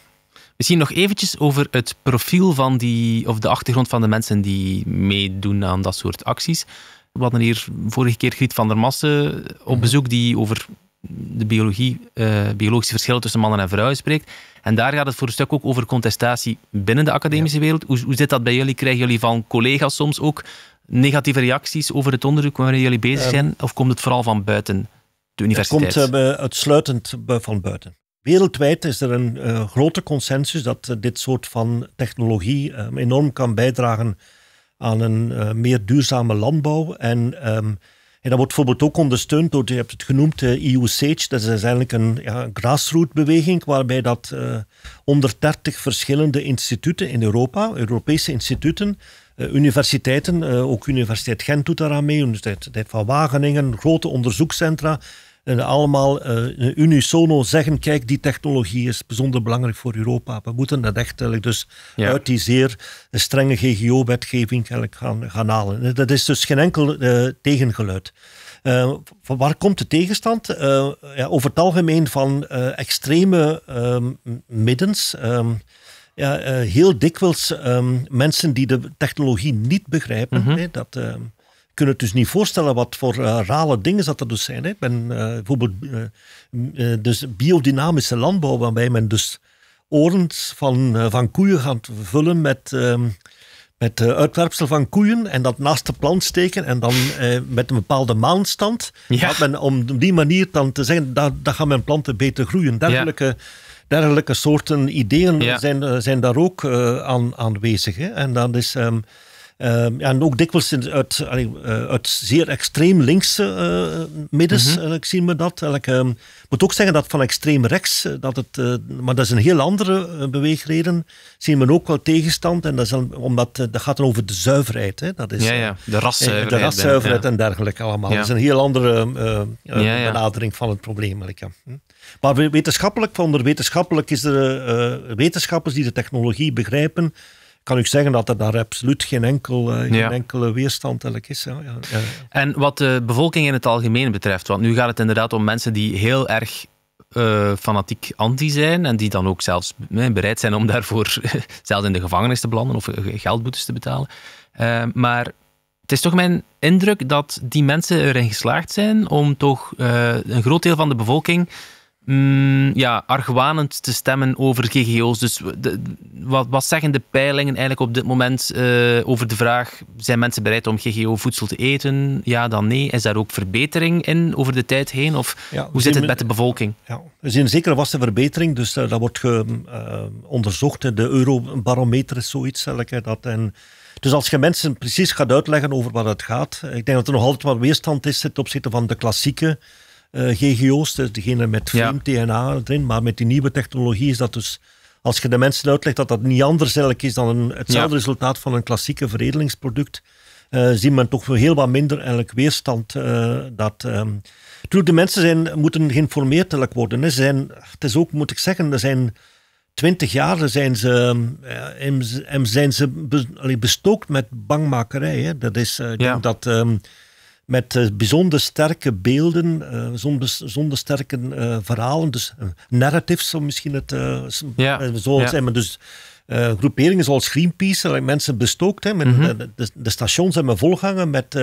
Misschien nog eventjes over het profiel van die, of de achtergrond van de mensen die meedoen aan dat soort acties. We hadden hier vorige keer Griet van der Massen op mhm. bezoek die over de biologie, eh, biologische verschillen tussen mannen en vrouwen spreekt. En daar gaat het voor een stuk ook over contestatie binnen de academische wereld. Hoe, hoe zit dat bij jullie? Krijgen jullie van collega's soms ook negatieve reacties over het onderzoek waarin jullie bezig ehm. zijn? of komt het vooral van buiten de universiteit? Dat komt uitsluitend eh, van buiten. Wereldwijd is er een eh, grote consensus dat eh, dit soort van technologie ehm, enorm kan bijdragen aan een meer duurzame landbouw. En, ehm, en, dat wordt bijvoorbeeld ook ondersteund door, je hebt het genoemd, de EU Sage. Dat is eigenlijk een ja, beweging, waarbij dat 130 verschillende instituten in Europa, Europese instituten, universiteiten, ook Universiteit Gent doet daaraan mee, Universiteit van Wageningen, grote onderzoekscentra, en allemaal uh, unisono zeggen, kijk, die technologie is bijzonder belangrijk voor Europa. We moeten dat echt eigenlijk eh, dus uit die zeer strenge GGO-wetgeving gaan, gaan halen. Dat is dus geen enkel eh, tegengeluid. waar komt de tegenstand? ja, over het algemeen van extreme um, middens. Ehm, ja, heel dikwijls ehm, mensen die de technologie niet begrijpen. Mhm. hè, dat, kunnen dus niet voorstellen wat voor uh, rare dingen dat er dus zijn. Hè. Ben, eh, bijvoorbeeld eh, dus biodynamische landbouw, waarbij men dus orens van, van koeien gaat vullen met, ehm, met uitwerpsel van koeien en dat naast de plant steken en dan met een bepaalde maanstand. Ja. Men, om die manier dan te zeggen, dat daar gaan mijn planten beter groeien. Dergelijke... dergelijke soorten ideeën zijn, zijn daar ook aan, aanwezig. Hè? En dat is ehm, Ehm, ja, en ook dikwijls uit, eh, uit zeer extreem linkse eh, middens mhm. eh, zien we dat. Ehm, ik moet ook zeggen dat van extreem rechts, dat het, maar dat is een heel andere beweegreden, zien we ook wel tegenstand. En dat, is omdat, dat gaat dan over de zuiverheid. Hè. Dat is, ja, ja, de raszuiverheid. De en dergelijke allemaal. Dat is een heel andere ehm, benadering van het probleem. ja hm. Maar wetenschappelijk, onder wetenschappelijk is er wetenschappers die de technologie begrijpen kan ik zeggen dat er daar absoluut geen, enkel, eh, geen enkele weerstand is. Ja, ja, en wat de bevolking in het algemeen betreft, want nu gaat het inderdaad om mensen die heel erg eh, fanatiek anti zijn en die dan ook zelfs eh, bereid zijn om daarvoor zelfs in de gevangenis te belanden of geldboetes te betalen. maar het is toch mijn indruk dat die mensen erin geslaagd zijn om toch een groot deel van de bevolking mm, ja, argwanend te stemmen over GGO's. Dus wat, wat zeggen de peilingen eigenlijk op dit moment eh, over de vraag: zijn mensen bereid om GGO-voedsel te eten? Ja, dan nee. Is daar ook verbetering in over de tijd heen? Of hoe zit het met de bevolking? Ja, we zien zeker was de verbetering, dus eh, dat wordt ge, eh, onderzocht. De Eurobarometer is zoiets. dat, en, dus als je mensen precies gaat uitleggen over wat het gaat, ik denk dat er nog altijd wat weerstand is ten opzichte van de klassieke eh, GGO's, degene met vreemd DNA erin. Maar met die nieuwe technologie is dat dus als je de mensen uitlegt dat dat niet anders eigenlijk is dan een, hetzelfde resultaat van een klassieke veredelingsproduct, uh, eh, ziet men toch heel wat minder eigenlijk weerstand. Uh, dat, um, de mensen zijn, moeten geïnformeerd worden. Ze zijn, het is ook, moet ik zeggen, er zijn twintig jaar zijn ze, zijn ze bestookt met bangmakerij. Dat is, dat... Ehm, met eh, bijzonder sterke beelden, eh, zonder, sterke eh, verhalen, dus narratives, om misschien het ja. zo zijn, maar dus uh, groeperingen zoals Greenpeace, dat mensen bestookt. Mhm. de, de, stations hebben volgangen met,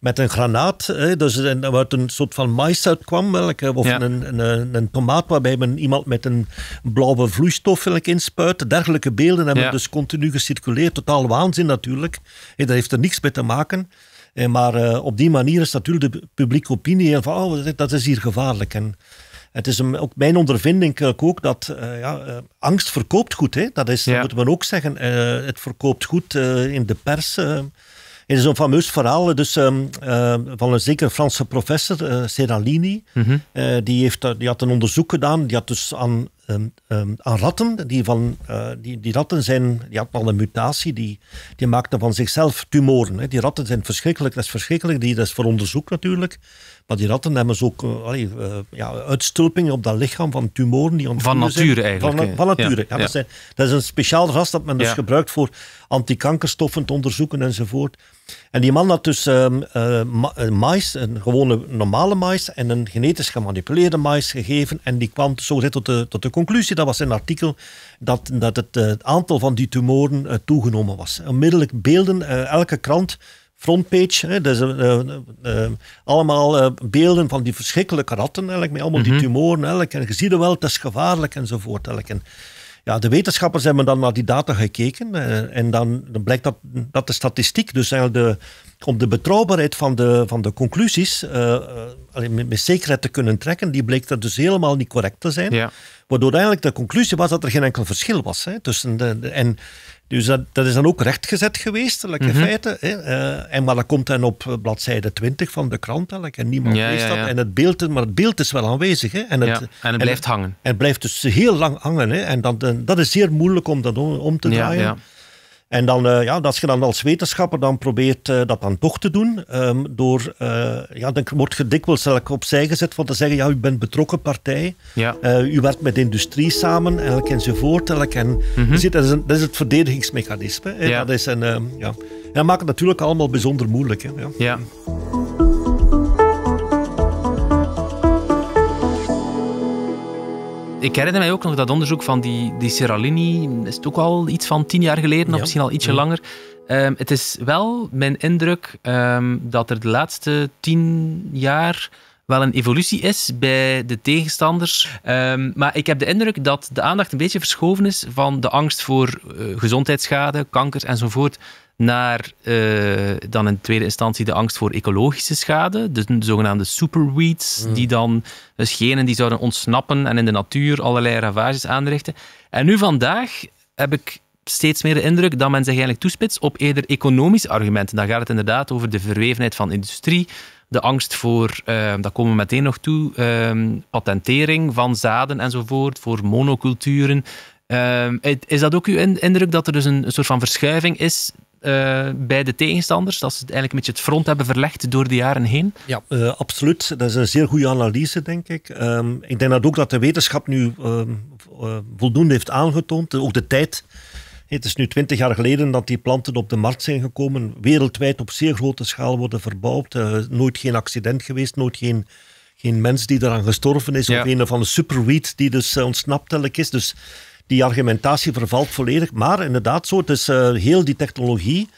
met een granaat. Hè, dus en, wat een soort van mais uitkwam. Welke, of een, een, een, tomaat waarbij men iemand met een blauwe vloeistof inspuit. Dergelijke beelden hebben dus continu gecirculeerd. Totaal waanzin natuurlijk. Hè, dat heeft er niks mee te maken. Eh, maar eh, op die manier is natuurlijk de publieke opinie van oh, dat is hier gevaarlijk. En het is ook mijn ondervinding ook dat eh, ja, angst verkoopt goed. Hè? Dat, is, ja. dat ook zeggen. het verkoopt goed in de pers. Er is een fameus verhaal dus, ehm, van een zekere Franse professor, uh, Seralini. Mhm. die, heeft, die had een onderzoek gedaan. Die had dus aan Ehm, ehm, aan ratten. Die, van, eh, die, die ratten zijn, die hadden al een mutatie, die, die maakten van zichzelf tumoren. Hè. Die ratten zijn verschrikkelijk, dat is verschrikkelijk, die, dat is voor onderzoek natuurlijk. Maar die ratten hebben ze ook uh, ja, uitstulpingen op dat lichaam van tumoren. Die van nature eigenlijk. Van, van nature, ja. Dat, zijn, dat, is een speciaal ras dat men dus gebruikt voor antikankerstoffen te onderzoeken enzovoort. En die man had dus um, ehm, eh, mais, eh, een gewone normale mais en een genetisch gemanipuleerde mais gegeven. En die kwam zo tot de, tot de conclusie, dat was in een artikel, dat, dat het, eh, aantal van die tumoren toegenomen was. Onmiddellijk beelden, elke krant frontpage. Hè, dus, allemaal beelden van die verschrikkelijke ratten, eigenlijk, met allemaal die mhm. tumoren. Eigenlijk, en je ziet er wel, het is gevaarlijk enzovoort. Eigenlijk. En ja, de wetenschappers hebben dan naar die data gekeken eh, en dan, dan, blijkt dat, dat de statistiek, dus eigenlijk de, om de betrouwbaarheid van de, van de conclusies eh, eh, met, met, zekerheid te kunnen trekken, die bleek dat dus helemaal niet correct te zijn. Waardoor eigenlijk de conclusie was dat er geen enkel verschil was. Hè, tussen de en dus dat, dat is dan ook rechtgezet geweest, like, in mhm. feite. Hè? Eh, en, maar dat komt dan op eh, bladzijde 20 van de krant. eigenlijk en niemand ja, leest dat. En het beeld, maar het beeld is wel aanwezig. Hè? En, het, en het blijft hangen. En het blijft dus heel lang hangen. Hè? En dan, dat is zeer moeilijk om dat om, om te draaien. En dan, eh, ja, als je dan als wetenschapper dan probeert eh, dat dan toch te doen, ehm, door, eh, ja, dan wordt je dikwijls opzij gezet van te zeggen, ja, u bent betrokken partij, ja. u werkt met industrie samen, elk enzovoort, en, mm -hmm. dat, is een, dat is het verdedigingsmechanisme. Ja. Dat is een, ehm, ja. maakt het natuurlijk allemaal bijzonder moeilijk. Hè? ja. ja. Ik herinner mij ook nog dat onderzoek van die, die Seralini. Is het ook al iets van tien jaar geleden, of misschien al ietsje langer. Ehm, het is wel mijn indruk ehm, dat er de laatste tien jaar wel een evolutie is bij de tegenstanders. Ehm, maar ik heb de indruk dat de aandacht een beetje verschoven is van de angst voor eh, gezondheidsschade, kanker enzovoort naar eh, dan in tweede instantie de angst voor ecologische schade, dus de zogenaamde superweeds, mm. die dan dus genen die zouden ontsnappen en in de natuur allerlei ravages aanrichten. En nu vandaag heb ik steeds meer de indruk dat men zich eigenlijk toespitst op eerder economische argumenten. Dan gaat het inderdaad over de verwevenheid van industrie, de angst voor, uh, ehm, dat komen we meteen nog toe, ehm, patentering van zaden enzovoort, voor monoculturen. Ehm, is dat ook uw indruk dat er dus een soort van verschuiving is eh, bij de tegenstanders? Dat ze eigenlijk een beetje het front hebben verlegd door de jaren heen? Ja, eh, absoluut. Dat is een zeer goede analyse, denk ik. Ehm, ik denk dat ook dat de wetenschap nu ehm, eh, voldoende heeft aangetoond. Ook de tijd. Het is nu twintig jaar geleden dat die planten op de markt zijn gekomen. Wereldwijd op zeer grote schaal worden verbouwd. nooit geen accident geweest, nooit geen geen mens die eraan gestorven is. Of een van de superweed die dus ontsnaptelijk is. Dus die argumentatie vervalt volledig. Maar inderdaad, zo, het is eh, heel die technologie.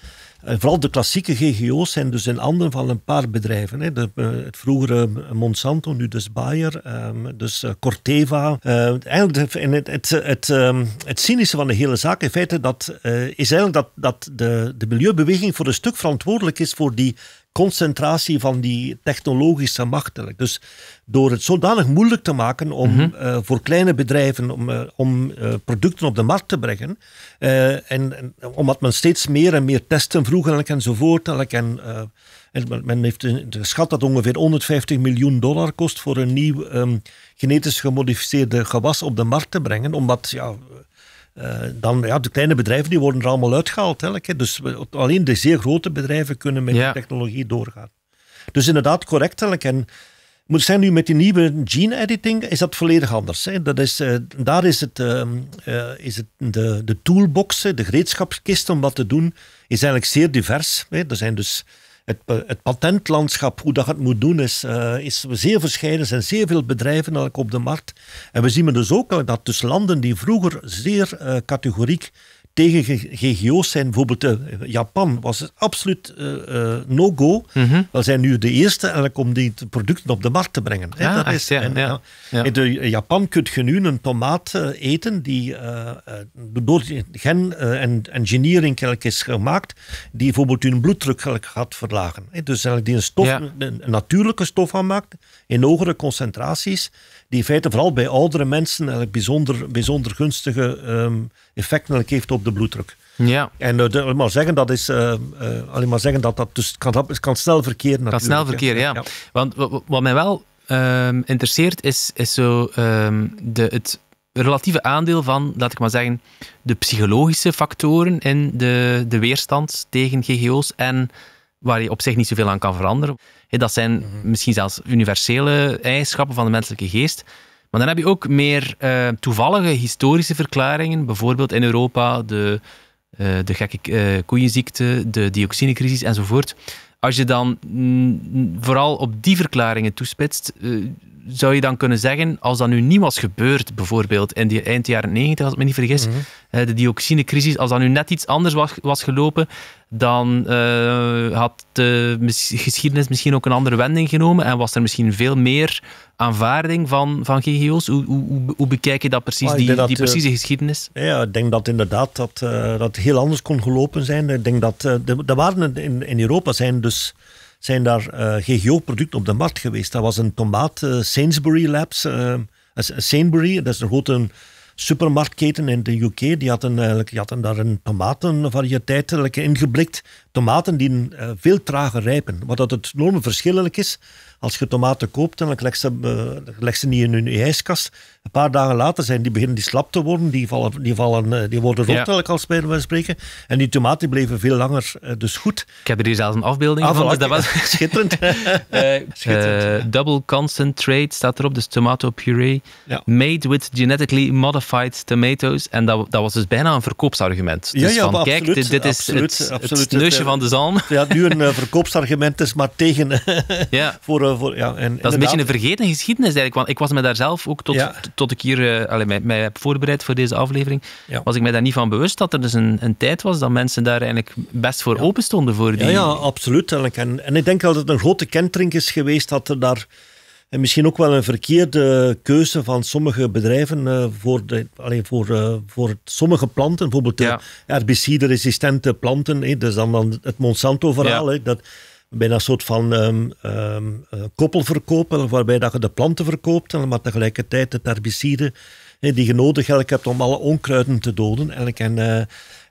Eh, vooral de klassieke GGO's zijn dus in handen van een paar bedrijven. Hè. De, eh, het vroegere Monsanto, nu dus Bayer, ehm, dus Corteva. eigenlijk het, het, het, ehm, het, cynische van de hele zaak in feite dat, is eigenlijk dat, dat de, de milieubeweging voor een stuk verantwoordelijk is voor die concentratie van die technologische macht. Dus door het zodanig moeilijk te maken om mhm. eh, voor kleine bedrijven om, eh, om eh, producten op de markt te brengen, en, en, omdat men steeds meer en meer testen vroeg en enzovoort, en, en men heeft geschat dat ongeveer 150 miljoen dollar kost voor een nieuw ehm, genetisch gemodificeerde gewas op de markt te brengen, omdat ja, eh, dan, ja, de kleine bedrijven die worden er allemaal uitgehaald. Hè, dus alleen de zeer grote bedrijven kunnen met die technologie doorgaan. Dus inderdaad, correct. Hè, en moet zijn nu met die nieuwe gene editing is dat volledig anders. Hè. Dat is, eh, daar is het, ehm, eh, is het de, de toolboxen, de gereedschapskist om dat te doen, is eigenlijk zeer divers. Hè. Er zijn dus het, eh, het, patentlandschap, hoe dat het moet doen, is, uh, is zeer verscheiden. Er zijn zeer veel bedrijven op de markt. En we zien dus ook dat tussen landen die vroeger zeer eh, categoriek tegen GGO's zijn. Bijvoorbeeld eh, Japan was het absoluut eh, eh, no-go. Mm We zijn nu de eerste en dan die producten op de markt te brengen. Ah, dat is, en, ja. In Japan kun je nu een tomaat eten die door gen en engineering is gemaakt, die bijvoorbeeld hun bloeddruk gaat verlagen. Dus eigenlijk die een, stof, een natuurlijke stof aanmaakt in hogere concentraties die in feite vooral bij oudere mensen eigenlijk bijzonder, bijzonder gunstige um, effecten heeft op de bloeddruk. Ja. En uh, de, maar zeggen, dat is, eh, eh, alleen maar zeggen dat dat dus kan, kan snel verkeren. Kan snel verkeren, ja. Want wat mij wel ehm, interesseert is, is zo ehm, de, het relatieve aandeel van, laat ik maar zeggen, de psychologische factoren in de, de weerstand tegen GGO's en waar je op zich niet zoveel aan kan veranderen dat zijn mhm. misschien zelfs universele eigenschappen van de menselijke geest. Maar dan heb je ook meer eh, toevallige historische verklaringen. Bijvoorbeeld in Europa de, eh, de gekke uh, koeienziekte, de dioxinecrisis enzovoort. Als je dan mm, vooral op die verklaringen toespitst, zou je dan kunnen zeggen, als dat nu niet was gebeurd, bijvoorbeeld in die eind jaren 90, als ik me niet vergis, mhm. de dioxinecrisis, als dat nu net iets anders was, was gelopen, dan eh, had de geschiedenis misschien ook een andere wending genomen en was er misschien veel meer aanvaarding van, van GGO's. Hoe, hoe, hoe bekijk je dat precies, ah, die, die eh, precieze geschiedenis? Ja, ik denk dat inderdaad dat, eh, dat heel anders kon gelopen zijn. Ik denk dat, de, de waarden in, in Europa zijn dus zijn daar uh, eh, GGO-producten op de markt geweest. Dat was een tomaat, eh, Sainsbury Labs. Uh, Sainsbury, dat is een grote supermarktketen in de UK. Die hadden, daar een tomatenvariëteit ingeblikt. Tomaten die veel trager rijpen. Wat dat het enorme verschillelijk is, als je tomaten koopt, dan leg ze, leg ze niet in hun ijskast een paar dagen later zijn die beginnen die slap te worden. Die, vallen, die, vallen, eh, die worden rot, ja. als bij wijze spreken. En die tomaten bleven veel langer eh, dus goed. Ik heb er hier zelfs een afbeelding ah, van. Dus dat was... Schitterend. Eh, Schitterend. double concentrate staat erop, dus tomato puree. Made with genetically modified tomatoes. En dat, dat was dus bijna een verkoopsargument. Dus ja, ja, van, absoluut, kijk, dit, dit is absoluut, het, absoluut, neusje van de zalm. Ja, nu een uh, verkoopsargument is, maar tegen. ja. voor, voor, ja, en, dat is een beetje een vergeten geschiedenis eigenlijk, want ik was me daar zelf ook tot, tot ik hier eh, allee, mij, mij, heb voorbereid voor deze aflevering, was ik mij daar niet van bewust dat er dus een, een tijd was dat mensen daar eigenlijk best voor open stonden. Voor die... ja, absoluut. En, en ik denk dat het een grote kentering is geweest dat er daar... En misschien ook wel een verkeerde keuze van sommige bedrijven eh, voor, de, alleen voor, eh, voor sommige planten, bijvoorbeeld ja. herbicide-resistente planten. dus dan, dan het Monsanto-verhaal. Ja. dat bijna een soort van um, ehm, um, ehm, eh, koppelverkoop, waarbij dat je de planten verkoopt, maar tegelijkertijd de herbicide die je nodig hebt om alle onkruiden te doden. En, eh,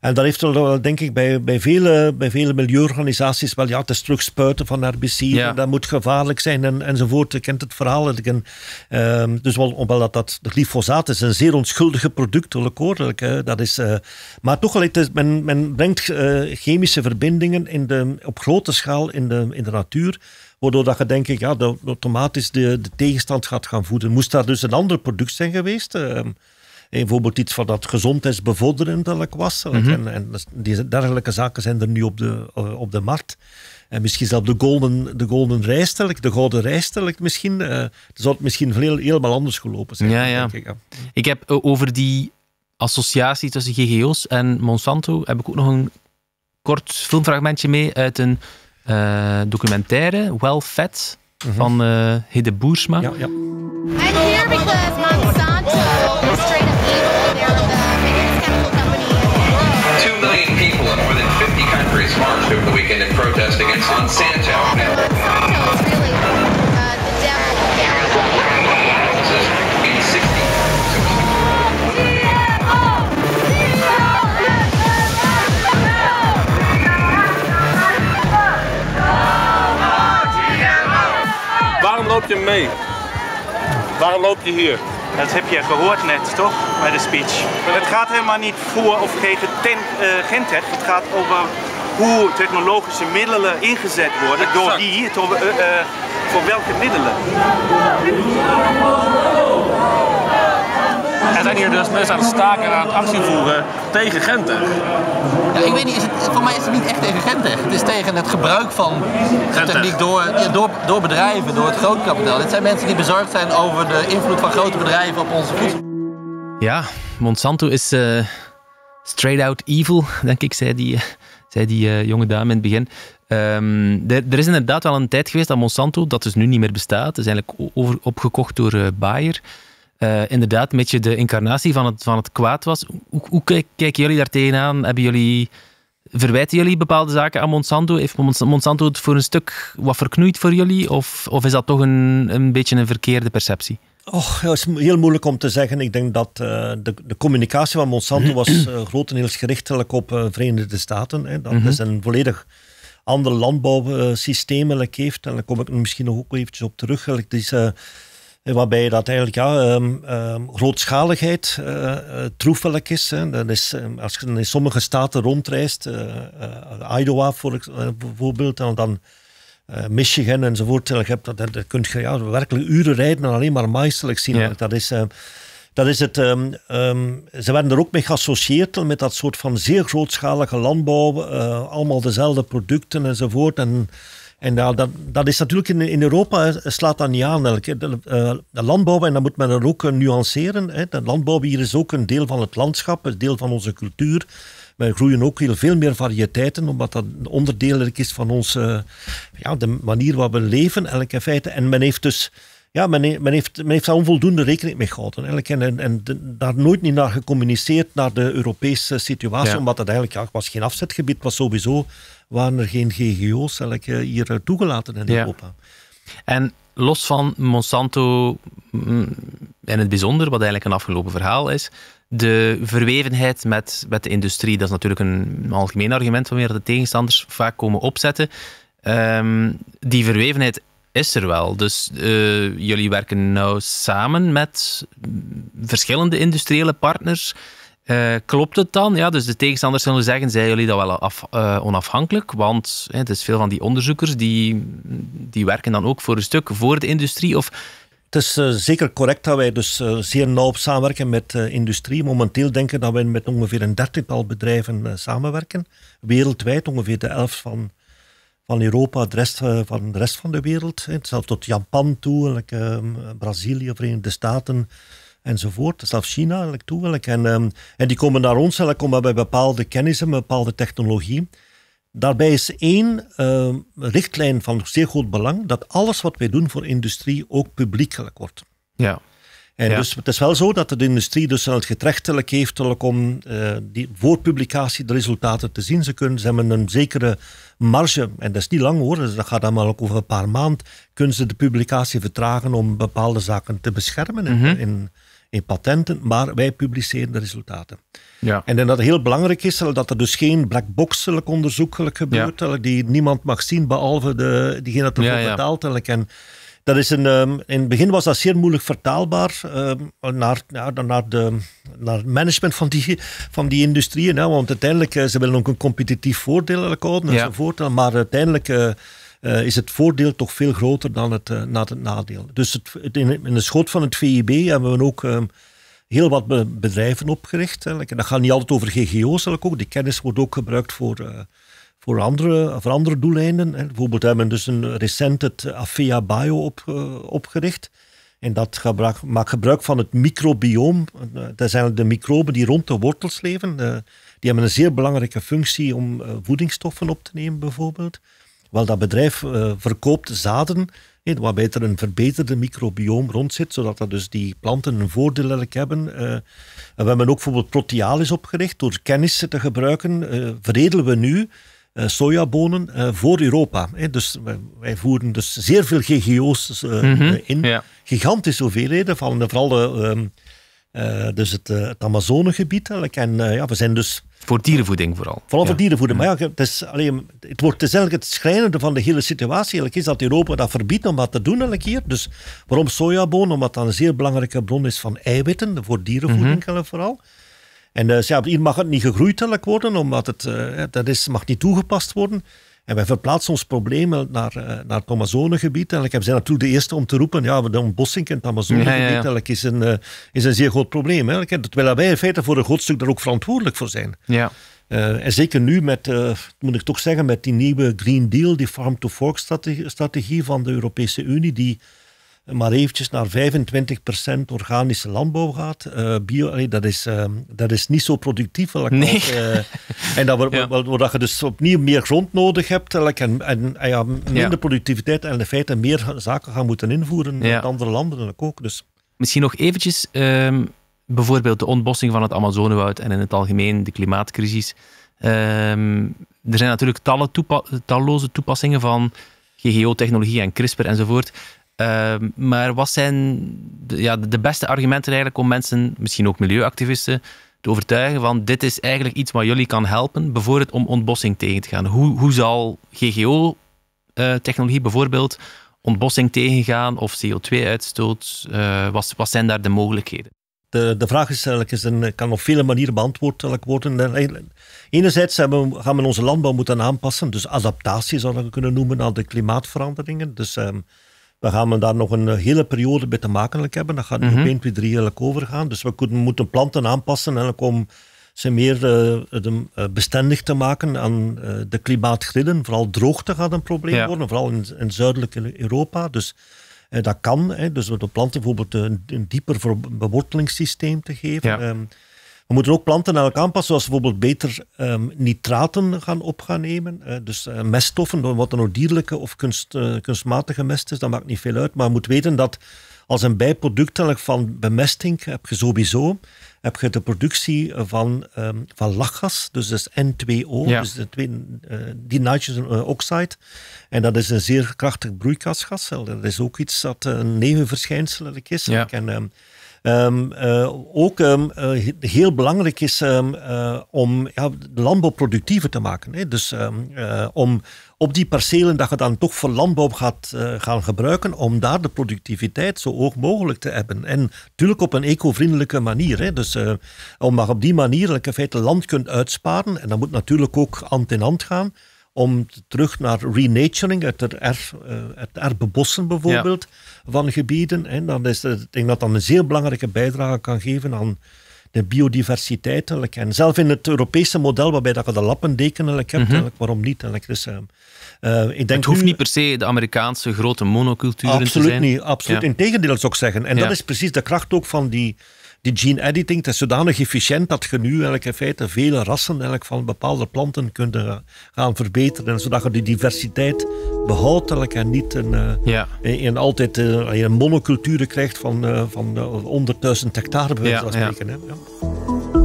en dat heeft wel, eh, denk ik, bij, bij, vele, bij vele milieuorganisaties wel, ja, het is van herbiciden, dat moet gevaarlijk zijn en, enzovoort. Je kent het verhaal. ik ehm, dus wel, omdat dat, dat de glyfosaat is een zeer onschuldige product, hoorlijk. Hè. Eh, dat is, eh, maar toch, wel, men, men brengt chemische verbindingen in de, op grote schaal in de, in de natuur waardoor dat je denk ik ja, automatisch de, de tegenstand gaat gaan voeden. Moest daar dus een ander product zijn geweest? Ehm, bijvoorbeeld iets van dat gezondheidsbevorderend was. Mm -hmm. En, en dus dergelijke zaken zijn er nu op de, eh, op de markt. En misschien zelfs de golden, de golden rijstelk, de gouden rijstelk misschien. Eh, zou het misschien heel, helemaal anders gelopen zijn. Ik, ik heb eh, over die associatie tussen GGO's en Monsanto heb ik ook nog een kort filmfragmentje mee uit een documentaire, Well Fed mhm. van uh, Boersma. Ja, ja. hier here because Monsanto is over the weekend in protest against Monsanto. Uh, Waarom loop je mee? Waarom loop je hier? Dat heb je gehoord net, toch? Bij de speech. Het gaat helemaal niet voor of tegen ten, uh, eh, Gentech. Het gaat over hoe technologische middelen ingezet worden door die, hier, eh, eh, voor welke middelen. Er zijn hier dus mensen aan het staken, aan het actie voeren tegen Genten. Ja, ik weet niet, is het, voor mij is het niet echt tegen Genten. Het is tegen het gebruik van techniek door, door, door bedrijven, door het grootkapitaal. Dit zijn mensen die bezorgd zijn over de invloed van grote bedrijven op onze voedsel. Ja, Monsanto is eh, straight out evil, denk ik, zei die zei die eh, jonge dame in het begin. Ehm, er is inderdaad wel een tijd geweest dat Monsanto, dat dus nu niet meer bestaat, is eigenlijk over, opgekocht door uh, Bayer. Eh, inderdaad, een beetje de incarnatie van het, van het kwaad was. Hoe, hoe kijken jullie daar tegenaan? Hebben jullie, verwijten jullie bepaalde zaken aan Monsanto? Heeft Monsanto het voor een stuk wat verknoeid voor jullie? Of, of is dat toch een, een beetje een verkeerde perceptie? Och, ja, het is heel moeilijk om te zeggen. Ik denk dat eh, de, de, communicatie van Monsanto was uh, grotendeels gerichtelijk op uh, Verenigde Staten. Hè. Dat mhm. is een volledig ander landbouwsysteem heeft. En daar kom ik misschien nog ook eventjes op terug. Dus, waarbij dat eigenlijk ja, ehm, ehm, grootschaligheid troefelijk is. Hè. Dat is ehm, als je in sommige staten rondreist, Iowa bijvoorbeeld, dan eh, Michigan enzovoort. Je hebt, dat, dat, dat kun je ja, werkelijk uren rijden en alleen maar maïselijk zien. Dat is... Eh, dat is het, ehm, ehm, ze werden er ook mee geassocieerd met dat soort van zeer grootschalige landbouw. Eh, allemaal dezelfde producten enzovoort. En, en ja, dat, dat is natuurlijk in, in Europa, slaat dat niet aan. Elke. De, landbouw, en dat moet men er ook nuanceren. Hè. De landbouw hier is ook een deel van het landschap, een deel van onze cultuur. Wij groeien ook heel veel meer variëteiten, omdat dat onderdeel is van onze, eh, ja, de manier waarop we leven, in feite. En men heeft dus ja, men, men heeft, men heeft daar onvoldoende rekening mee gehouden. En, en, en daar nooit niet naar gecommuniceerd, naar de Europese situatie, omdat het eigenlijk ja, was geen afzetgebied was. Sowieso waren er geen GGO's eigenlijk, eh, hier eh, toegelaten in Europa. En los van Monsanto mm, in het bijzonder, wat eigenlijk een afgelopen verhaal is, de verwevenheid met, met de industrie, dat is natuurlijk een algemeen argument waarmee de tegenstanders vaak komen opzetten. Ehm, die verwevenheid is er wel. Dus eh, jullie werken nou samen met verschillende industriële partners. Eh, klopt het dan? Ja, dus de tegenstanders zullen zeggen, zijn jullie dat wel af, eh, onafhankelijk? Want het is veel van die onderzoekers die, die werken dan ook voor een stuk voor de industrie. Of het is eh, zeker correct dat wij dus eh, zeer nauw samenwerken met eh, industrie. Momenteel denken dat wij met ongeveer een dertigtal bedrijven samenwerken. Wereldwijd, ongeveer de elf van, van Europa, de rest van de rest van de wereld. Zelfs tot Japan toe, like, ehm, Brazilië, Verenigde Staten enzovoort. Zelfs China like, toe. Like, en, ehm, en die komen naar ons like, omdat wij bepaalde kennis en bepaalde technologie Daarbij is één ehm, richtlijn van zeer groot belang dat alles wat wij doen voor industrie ook publiekelijk wordt. Ja. En dus het is wel zo dat de industrie dus het getrechtelijk heeft om eh, die, voor publicatie de resultaten te zien. Ze, kunnen, ze hebben een zekere marge, en dat is niet lang hoor, dus dat gaat dan maar ook over een paar maanden, kunnen ze de publicatie vertragen om bepaalde zaken te beschermen. in, mhm in patenten, maar wij publiceren de resultaten. Ja. En dat het heel belangrijk is dat er dus geen black box onderzoek gebeurt, die niemand mag zien behalve de, diegene dat ervoor ja, betaalt. En dat is een, ehm, in het begin was dat zeer moeilijk vertaalbaar ehm, naar, naar, de, naar het management van die, van die industrieën. want uiteindelijk, eh, ze willen ook een competitief voordeel houden voordeel, Maar uiteindelijk... Eh, eh, is het voordeel toch veel groter dan het, eh, het nadeel. Dus het, in, in, de schot van het VIB hebben we ook ehm, heel wat bedrijven opgericht. Hè. En dat gaat niet altijd over GGO's, ook. die kennis wordt ook gebruikt voor, eh, voor, andere, voor andere doeleinden. Hè. Bijvoorbeeld hebben we dus een recent het Afea Bio op, opgericht. En dat maakt gebruik van het microbioom. Dat zijn de microben die rond de wortels leven. Die hebben een zeer belangrijke functie om voedingsstoffen op te nemen, bijvoorbeeld. Wel, dat bedrijf eh, verkoopt zaden waarbij er een verbeterde microbioom rond zit, zodat dat dus die planten een voordeel hebben. Eh, we hebben ook bijvoorbeeld protealis opgericht. Door kennis te gebruiken uh, veredelen we nu uh, sojabonen voor Europa. Dus wij, voeren dus zeer veel GGO's mhm, in. Ja. Gigantische hoeveelheden, van vooral dus het, het Amazonegebied. En ja, we zijn dus voor dierenvoeding vooral. Vooral voor dierenvoeding. Maar ja, het, is, het wordt het eigenlijk het schrijnende van de hele situatie. Eigenlijk is dat Europa dat verbiedt om dat te doen elke keer. Dus waarom sojabon Omdat dat een zeer belangrijke bron is van eiwitten. Voor dierenvoeding mm vooral. En eh, dus ja, hier mag het niet gegroeid worden, omdat het, eh, dat is, mag niet toegepast worden. En wij verplaatsen ons problemen naar, eh, naar het Amazonegebied. En heb zijn natuurlijk de eerste om te roepen, ja, de ontbossing in het Amazonegebied ja, is, een, eh, is een zeer groot probleem. Hè. Terwijl wij in feite voor een groot stuk daar ook verantwoordelijk voor zijn. Ja. Eh, en zeker nu met, moet ik toch zeggen, met die nieuwe Green Deal, die Farm-to-Fork-strategie van de Europese Unie, die maar eventjes naar 25% organische landbouw gaat. Eh, bio, dat, is, ehm, dat is niet zo productief. en dat, je dus opnieuw meer grond nodig hebt eh, en, ja, minder productiviteit en in feite meer zaken gaan moeten invoeren dan andere landen ook. Dus. Misschien nog eventjes ehm, bijvoorbeeld de ontbossing van het Amazonewoud en in het algemeen de klimaatcrisis. Ehm, er zijn natuurlijk talloze toepassingen van GGO-technologie en CRISPR enzovoort. Ehm, maar wat zijn de, ja, de beste argumenten eigenlijk om mensen, misschien ook milieuactivisten, te overtuigen van dit is eigenlijk iets wat jullie kan helpen, bijvoorbeeld om ontbossing tegen te gaan? Hoe, hoe zal GGO-technologie eh, bijvoorbeeld ontbossing tegengaan of CO2-uitstoot? Eh, wat, wat zijn daar de mogelijkheden? De, de vraag is eigenlijk, is een, kan op vele manieren beantwoord worden. Eh, enerzijds hebben we, gaan we onze landbouw moeten aanpassen, dus adaptatie zouden we kunnen noemen aan de klimaatveranderingen. Dus ehm, dan gaan we daar nog een eh, hele periode bij te maken hebben. Dat gaat nu op 1, 2, 3 overgaan. Dus we kunnen, moeten planten aanpassen en om ze meer uh, bestendig te maken aan de klimaatgrillen. Vooral droogte gaat een probleem worden, vooral in, in zuidelijk Europa. Dus dat kan. Hè. Dus we planten bijvoorbeeld een, een dieper bewortelingssysteem te geven. Ehm, we moeten ook planten aan elkaar aanpassen, zoals bijvoorbeeld beter um, nitraten gaan op nemen. Eh, dus eh, meststoffen, wat dan ook dierlijke of kunst, eh, kunstmatige mest is, dat maakt niet veel uit. Maar je moet weten dat als een bijproduct van bemesting heb je sowieso heb je de productie van, ehm, van lachgas, dus dat is N2O, dus de twee, die nitrogen oxide. En dat is een zeer krachtig broeikasgas. Dat is ook iets dat een nevenverschijnsel is. En, ehm, Ehm, eh, ook ehm, eh, heel belangrijk is ehm, eh, om ja, de landbouw productiever te maken. Hè. Dus om op die percelen dat je dan toch voor landbouw gaat gaan gebruiken, om daar de productiviteit zo hoog mogelijk te hebben. En natuurlijk op een ecovriendelijke vriendelijke manier. Hè. Dus uh, om je op die manier in feite land kunt uitsparen, en dat moet natuurlijk ook hand in hand gaan om terug naar renaturing, het, erf, eh, het herbebossen bijvoorbeeld van gebieden. En dan is het, ik denk dat dat een zeer belangrijke bijdrage kan geven aan de biodiversiteit. En zelf in het Europese model, waarbij dat je de lappendeken hebt, mm waarom niet? Dus, uh, ik denk het hoeft niet per se de Amerikaanse grote monoculturen te zijn. Absoluut niet, absoluut. Ja. Integendeel zou ik zeggen. En dat is precies de kracht ook van die die gene editing, is zodanig efficiënt dat je nu eigenlijk in feite vele rassen eigenlijk van bepaalde planten kunt eh, gaan verbeteren, zodat je de diversiteit behoudt eigenlijk, en niet een, eh, altijd een, een eh, monoculturen krijgt van, van onder 100.000 hectare bijvoorbeeld ja, Hè? ja.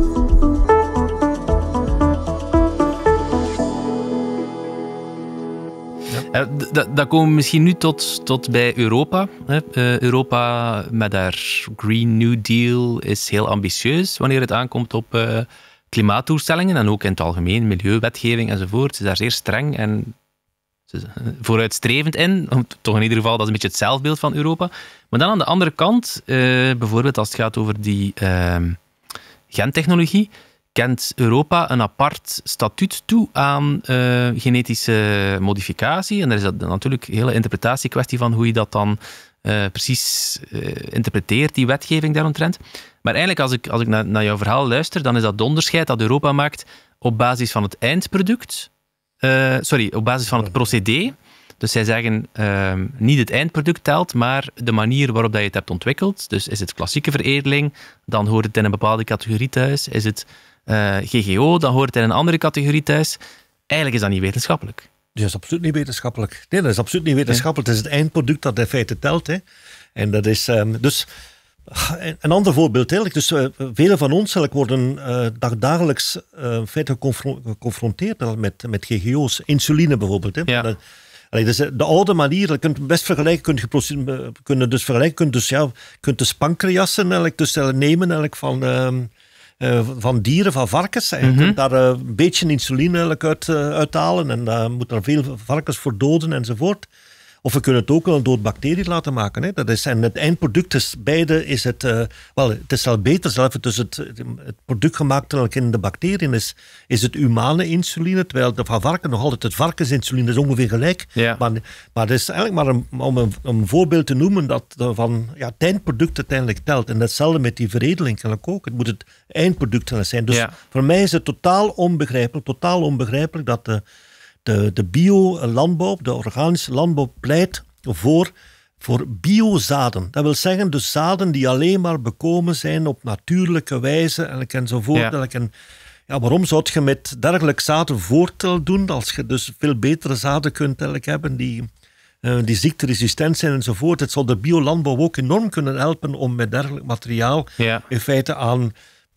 Eh, dat komen we misschien nu tot, tot bij Europa. Eh, Europa met haar Green New Deal is heel ambitieus wanneer het aankomt op eh, klimaatdoelstellingen en ook in het algemeen milieuwetgeving enzovoort. Ze is daar zeer streng en vooruitstrevend in. Toch in ieder geval, dat is een beetje het zelfbeeld van Europa. Maar dan aan de andere kant, bijvoorbeeld als het gaat over die ehm, gentechnologie, kent Europa een apart statuut toe aan eh, genetische modificatie. En er is dat natuurlijk een hele interpretatiekwestie van hoe je dat dan eh, precies eh, interpreteert, die wetgeving daaromtrent. Maar eigenlijk, als ik, als ik naar, naar jouw verhaal luister, dan is dat de onderscheid dat Europa maakt op basis van het eindproduct. sorry, op basis van het procedé. Dus zij zeggen ehm, niet het eindproduct telt, maar de manier waarop dat je het hebt ontwikkeld. Dus is het klassieke veredeling, dan hoort het in een bepaalde categorie thuis. Is het eh, GGO, dan hoort in een andere categorie thuis. Eigenlijk is dat niet wetenschappelijk. Dat is absoluut niet wetenschappelijk. Nee, dat is absoluut niet wetenschappelijk. Het is het eindproduct dat in feite telt. Hè. En dat is... Ehm, dus... Een ander voorbeeld eigenlijk. Dus uh, van ons worden uh, dagelijks geconfronteerd met, met GGO's. Insuline bijvoorbeeld. Hè. Ja. dus de oude manier, je kunt best vergelijken, kunt je kunnen dus vergelijken, kunt dus ja, kunt dus eigenlijk, dus nemen eigenlijk van, ehm, eh, van dieren, van varkens. je mhm. kunt daar eh, een beetje insuline uit, eh, uithalen en daar moet er veel varkens voor doden enzovoort. Of we kunnen het ook een dood bacterie laten maken. Hè. Dat is, en het eindproduct is beide is het, uh, wel, het is al beter zelf. Dus het, het product gemaakt in de bacteriën is, is het humane insuline. Terwijl de van varken nog altijd het varkensinsuline is ongeveer gelijk. Maar, maar het is eigenlijk maar een, om een, voorbeeld te noemen dat van, ja, het eindproduct uiteindelijk telt. En datzelfde met die veredeling kan ook. Het moet het eindproduct zijn. Dus voor mij is het totaal onbegrijpelijk, totaal onbegrijpelijk dat de eh, de, de bio-landbouw, de organische landbouw, pleit voor, voor biozaden. Dat wil zeggen, dus zaden die alleen maar bekomen zijn op natuurlijke wijze en, enzovoort. Ja. En, ja, waarom zou je met dergelijke zaden voortel doen als je dus veel betere zaden kunt hebben die, uh, die ziekteresistent zijn enzovoort? Het zal de biolandbouw ook enorm kunnen helpen om met dergelijk materiaal in feite aan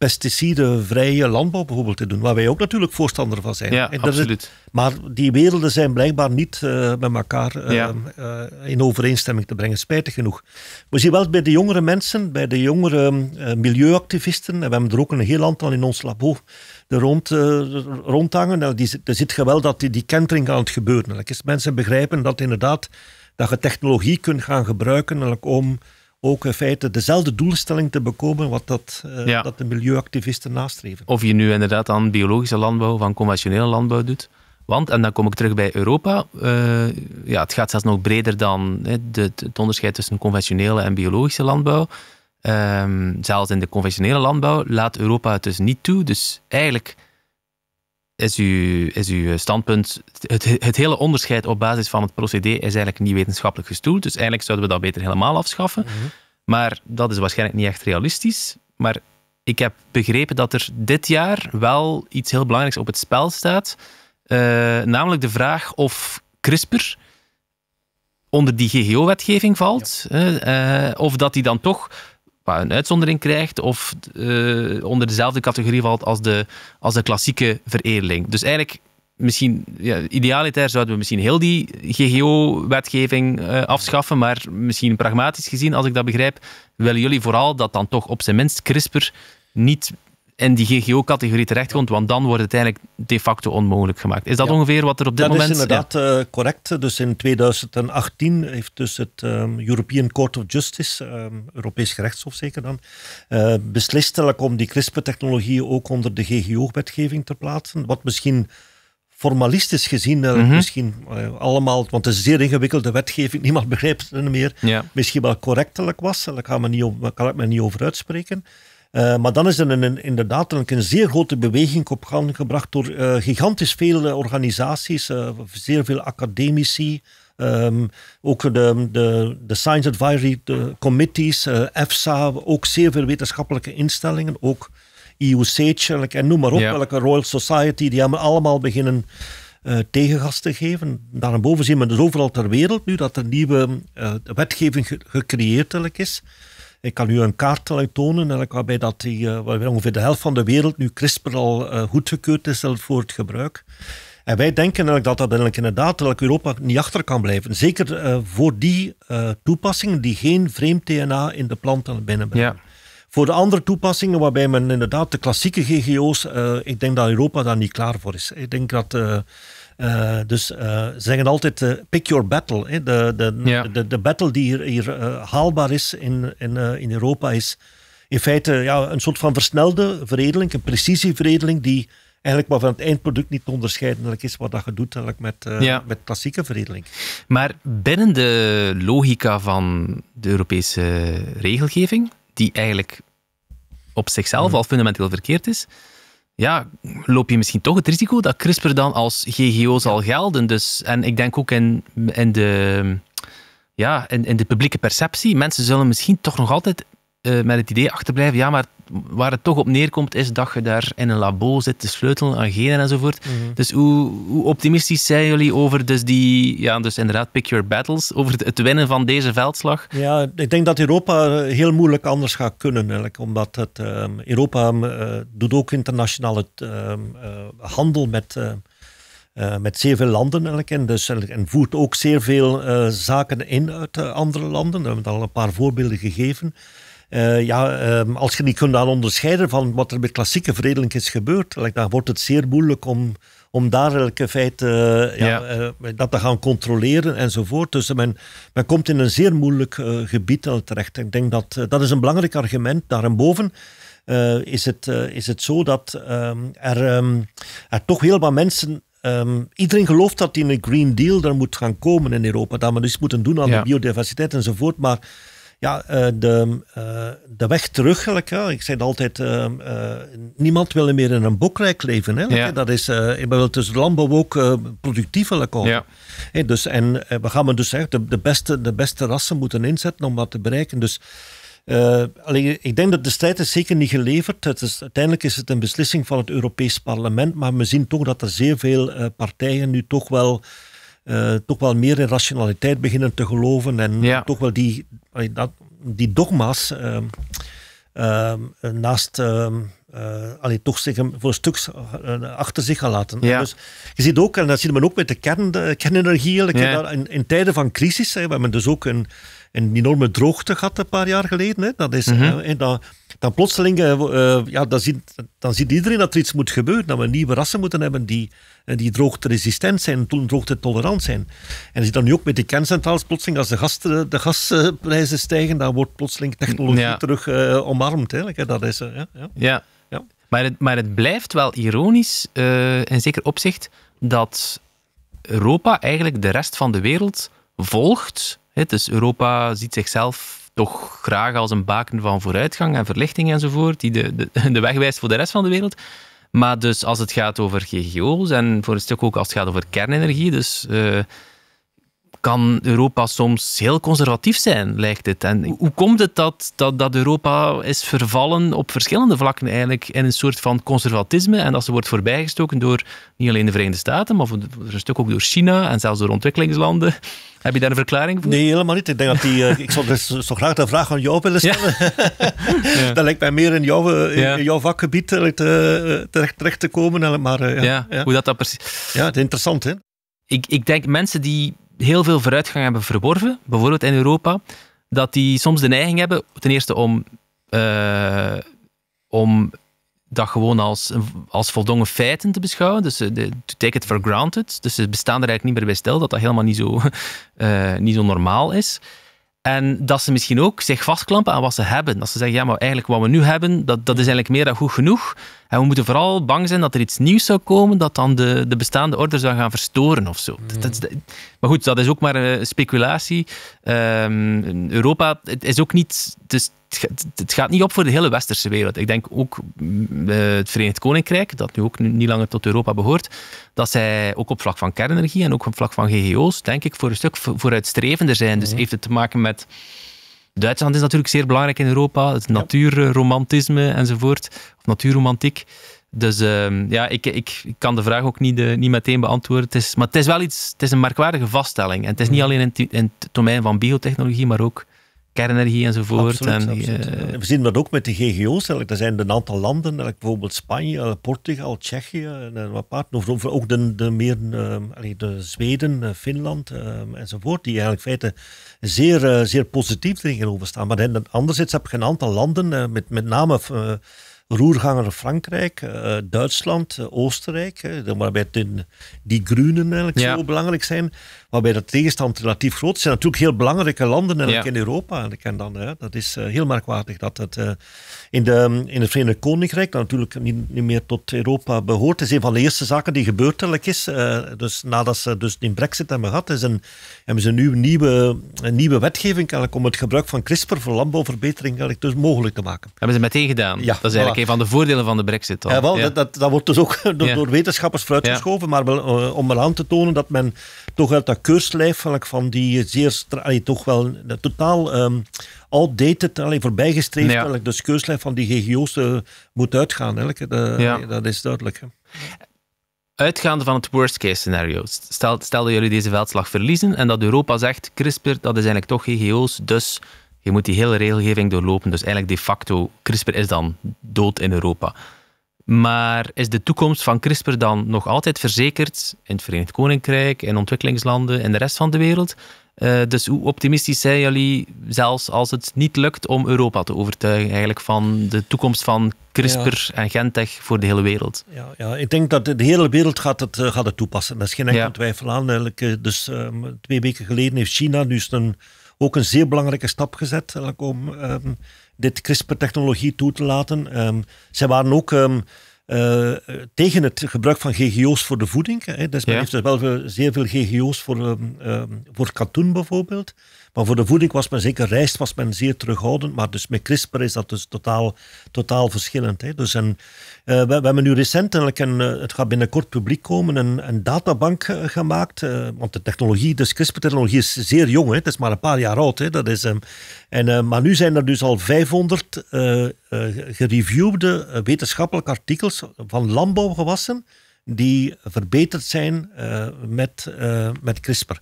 pesticidenvrije landbouw bijvoorbeeld te doen. Waar wij ook natuurlijk voorstander van zijn. Ja, en absoluut. maar die werelden zijn blijkbaar niet eh, met elkaar eh, eh, in overeenstemming te brengen, spijtig genoeg. We zien wel bij de jongere mensen, bij de jongere milieuactivisten, en we hebben er ook een heel aantal in ons labo de rond, rondhangen, nou, die, er zit geweld dat die, kentering aan het gebeuren is. Mensen begrijpen dat inderdaad dat je technologie kunt gaan gebruiken om ook in feite dezelfde doelstelling te bekomen wat dat, eh, dat de milieuactivisten nastreven. Of je nu inderdaad aan biologische landbouw van conventionele landbouw doet. Want, en dan kom ik terug bij Europa, eh, ja, het gaat zelfs nog breder dan het onderscheid tussen conventionele en biologische landbouw. Ehm, zelfs in de conventionele landbouw laat Europa het dus niet toe. Dus eigenlijk is uw, is uw standpunt, het, het hele onderscheid op basis van het procedé is eigenlijk niet wetenschappelijk gestoeld. Dus eigenlijk zouden we dat beter helemaal afschaffen. Mhm. Maar dat is waarschijnlijk niet echt realistisch. Maar ik heb begrepen dat er dit jaar wel iets heel belangrijks op het spel staat. Eh, namelijk de vraag of CRISPR onder die GGO-wetgeving valt. Eh, of dat die dan toch een uitzondering krijgt of eh, onder dezelfde categorie valt als de, als de klassieke vereerling. Dus eigenlijk misschien, ja, idealiter zouden we misschien heel die GGO-wetgeving eh, afschaffen, maar misschien pragmatisch gezien, als ik dat begrijp, willen jullie vooral dat dan toch op zijn minst CRISPR niet in die GGO-categorie terechtkomt, want dan wordt het eigenlijk de facto onmogelijk gemaakt. Is dat ongeveer wat er op dit dat moment... Dat is inderdaad eh, correct. Dus in 2018 heeft dus het um, European Court of Justice, um, Europees gerechtshof zeker dan, uh, beslist om die crispr technologieën ook onder de GGO-wetgeving te plaatsen, wat misschien formalistisch gezien, mhm. misschien eh, allemaal, want het is een zeer ingewikkelde wetgeving, niemand begrijpt het meer, misschien wel correctelijk was, daar kan ik me niet over uitspreken. Eh, maar dan is er inderdaad een, zeer grote beweging op gang gebracht door eh, gigantisch veel eh, organisaties, zeer veel academici. Ehm, ook de, de, Science Advisory Committees, EFSA, ook zeer veel wetenschappelijke instellingen, ook IUC e en noem maar op, welke Royal Society, die hebben allemaal beginnen uh, tegengas te geven. Daarboven zien we dus overal ter wereld nu dat er nieuwe wetgeving gecreëerd is. Ik kan u een kaart tonen waarbij dat die, eh, ongeveer de helft van de wereld nu CRISPR al eh, goedgekeurd is voor het gebruik. En wij denken dat dat inderdaad dat Europa niet achter kan blijven. Zeker eh, voor die toepassingen die geen vreemd DNA in de planten binnenbrengen. Ja. Voor de andere toepassingen waarbij men inderdaad de klassieke GGO's, ik denk dat Europa daar niet klaar voor is. Ik denk dat eh, dus eh, ze zeggen altijd, eh, pick your battle. Hè. De, de, de, de, battle die hier, hier haalbaar is in, in, in Europa is in feite ja, een soort van versnelde veredeling, een precisieveredeling die eigenlijk maar van het eindproduct niet te onderscheiden is wat dat je doet met, met klassieke veredeling. Maar binnen de logica van de Europese regelgeving, die eigenlijk op zichzelf hmm. al fundamenteel verkeerd is, ja, loop je misschien toch het risico dat CRISPR dan als GGO zal gelden. Dus, en ik denk ook in, in de ja, in, in, de publieke perceptie. Mensen zullen misschien toch nog altijd eh, met het idee achterblijven, ja, maar waar het toch op neerkomt is dat je daar in een labo zit te sleutelen aan genen enzovoort. Mhm. Dus hoe, hoe, optimistisch zijn jullie over dus die, ja, dus inderdaad, pick your battles, over het, winnen van deze veldslag? Ja, ik denk dat Europa eh, heel moeilijk anders gaat kunnen, eigenlijk, omdat het, ehm, Europa ehm, eh, doet ook internationaal het ehm, handel met... Uh, met zeer veel landen eigenlijk, en, dus, en voert ook zeer veel zaken in uit andere landen. We hebben al een paar voorbeelden gegeven. Eh, ja, ehm, als je niet kunt aan onderscheiden van wat er met klassieke veredeling is gebeurd, dan wordt het zeer moeilijk om, om daar elke feit eh, ja, eh, dat te gaan controleren enzovoort. Dus men, men komt in een zeer moeilijk gebied terecht. Ik denk dat dat is een belangrijk argument. Daarboven is, het, is het zo dat ehm, ehm, er, toch heel wat mensen iedereen gelooft dat in een Green Deal er moet gaan komen in Europa. Dat we dus moeten doen aan de biodiversiteit enzovoort. Maar ja, eh, de, eh, de weg terug. Ik zei altijd, eh, niemand wil meer in een bokrijk leven. Hè? Dat is, ik wil dus de landbouw ook productief willen komen. Ja. dus, en we gaan dus echt de, de, beste, de beste rassen moeten inzetten om dat te bereiken. Dus alleen, ik denk dat de strijd is zeker niet geleverd. Het is, uiteindelijk is het een beslissing van het Europees Parlement, maar we zien toch dat er zeer veel partijen nu toch wel eh, toch wel meer in rationaliteit beginnen te geloven en toch wel die, die dogma's uh, naast. Ehm, eh, allee, toch zich voor een stuk achter zich gaan laten. Dus je ziet ook, en dat ziet men ook met de, kern, de kernenergie, in, in, tijden van crisis, hè, we dus ook een, een enorme droogte gehad een paar jaar geleden. Hè. Dat is, mhm. eh, en dan, dan plotseling eh, eh, ja, dan ziet, dan ziet iedereen dat er iets moet gebeuren. Dat we nieuwe rassen moeten hebben die, die droogteresistent zijn, toen droogtetolerant zijn. En je ziet dan nu ook met de kerncentrales plotseling, als de, gas, de gasprijzen stijgen, dan wordt plotseling technologie terug omarmd. Hè. Dat is, uh, ja. ja. ja. Maar, het, maar het blijft wel ironisch, in zeker opzicht, dat Europa eigenlijk de rest van de wereld volgt dus Europa ziet zichzelf toch graag als een baken van vooruitgang en verlichting enzovoort, die de, de, de weg wijst voor de rest van de wereld. Maar dus als het gaat over GGO's en voor een stuk ook als het gaat over kernenergie, dus eh, kan Europa soms heel conservatief zijn, lijkt het. En hoe komt het dat, dat, dat Europa is vervallen op verschillende vlakken eigenlijk in een soort van conservatisme en dat ze wordt voorbijgestoken door niet alleen de Verenigde Staten, maar voor een stuk ook door China en zelfs door ontwikkelingslanden? Heb je daar een verklaring voor? Nee, helemaal niet. Ik denk dat die. Eh, ik zou dus zo graag de vraag aan jou willen stellen. dat lijkt mij meer in jouw, eh, jouw vakgebied eh, terecht, terecht, te komen. Maar, ja, ja, hoe dat, dat precies. Ja, het is interessant, hè? Ik, ik denk mensen die heel veel vooruitgang hebben verworven, bijvoorbeeld in Europa, dat die soms de neiging hebben, ten eerste om, eh, om dat gewoon als, als voldongen feiten te beschouwen. Dus eh, de, take it for granted. Dus ze bestaan er eigenlijk niet meer bij stil dat dat helemaal niet zo, eh, niet zo normaal is. En dat ze misschien ook zich vastklampen aan wat ze hebben. Dat ze zeggen, ja, maar eigenlijk wat we nu hebben, dat, dat is eigenlijk meer dan goed genoeg. En we moeten vooral bang zijn dat er iets nieuws zou komen dat dan de, de bestaande orde zou gaan verstoren of zo. Dat, maar goed, dat is ook maar eh, speculatie. Ehm, Europa het is ook niet. Het, het, gaat niet op voor de hele westerse wereld. Ik denk ook mm, eh, het Verenigd Koninkrijk, dat nu ook niet langer tot Europa behoort, dat zij ook op vlak van kernenergie en ook op vlak van GGO's, denk ik, voor een stuk vooruitstrevender zijn. Dus mhm. heeft het te maken met Duitsland is natuurlijk zeer belangrijk in Europa. Het natuurromantisme enzovoort. Of natuurromantiek. Dus ehm, ja, ik, ik, ik, kan de vraag ook niet, eh, niet meteen beantwoorden. Het is, maar het is wel iets, het is een merkwaardige vaststelling. En het is niet mm. alleen in, in het domein van biotechnologie, maar ook kernenergie enzovoort. Absoluut, en, eh, We zien dat ook met de GGO's. Er zijn een aantal landen, bijvoorbeeld Spanje, eh, Portugal, Tsjechië en wat Ook de, de meer, ehm, de Zweden, Finland ehm, enzovoort, die eigenlijk feite zeer, eh, zeer positief tegenover staan. Maar dan, anderzijds heb je een aantal landen, eh, met, met name eh, roerganger Frankrijk, Duitsland, Oostenrijk, uh, waarbij de, die groenen eigenlijk zo belangrijk zijn, waarbij dat tegenstand relatief groot is. zijn natuurlijk heel belangrijke landen en in Europa. En dan, hè, dat is eh, heel merkwaardig dat het eh, in, de, in het Verenigd Koninkrijk, dat natuurlijk niet, niet meer tot Europa behoort, is een van de eerste zaken die gebeurd is. Eh, dus nadat ze dus die brexit hebben gehad, is een, hebben ze nu een nieuwe, een nieuwe wetgeving om het gebruik van CRISPR voor landbouwverbetering dus mogelijk te maken. Hebben ze meteen gedaan? Ja, dat is eigenlijk voilà. een van de voordelen van de brexit. Ja, wel, Dat, dat, wordt dus ook door, wetenschappers vooruitgeschoven, maar om maar aan te tonen dat men toch uit dat keurslijf van die zeer, allee, toch wel eh, totaal um, outdated, alleen voorbijgestreefd, ja. de dus keurslijf van die GGO's eh, moet uitgaan. dat is duidelijk. Uitgaande van het worst case scenario, stel, stel dat jullie deze veldslag verliezen en dat Europa zegt, CRISPR, dat is eigenlijk toch GGO's, dus je moet die hele regelgeving doorlopen. Dus eigenlijk de facto, CRISPR is dan dood in Europa. Maar is de toekomst van CRISPR dan nog altijd verzekerd in het Verenigd Koninkrijk, in ontwikkelingslanden, en de rest van de wereld? Eh, dus hoe optimistisch zijn jullie, zelfs als het niet lukt om Europa te overtuigen eigenlijk van de toekomst van CRISPR en Gentech voor de hele wereld? Ja, ja, ik denk dat de hele wereld gaat het, eh, gaat het toepassen. Daar is geen enkele twijfel aan. Eh, dus ehm, twee weken geleden heeft China dus een, ook een zeer belangrijke stap gezet. Om, um, dit CRISPR-technologie toe te laten. Ze ehm, zij waren ook ehm, eh, tegen het gebruik van GGO's voor de voeding. Hè. Dus heeft wel zeer veel GGO's voor, ehm, voor katoen bijvoorbeeld. Maar voor de voeding was men zeker rijst was men zeer terughoudend. Maar dus met CRISPR is dat dus totaal, totaal verschillend. Hè. Dus en, eh, we, hebben nu recentelijk, en, eh, het gaat binnenkort publiek komen, een, een databank eh, gemaakt. want de technologie, dus CRISPR-technologie is zeer jong. Hè. Het is maar een paar jaar oud. Hè. Dat is, ehm, en, maar nu zijn er dus al 500 gereviewde wetenschappelijke artikels van landbouwgewassen die verbeterd zijn met, met CRISPR.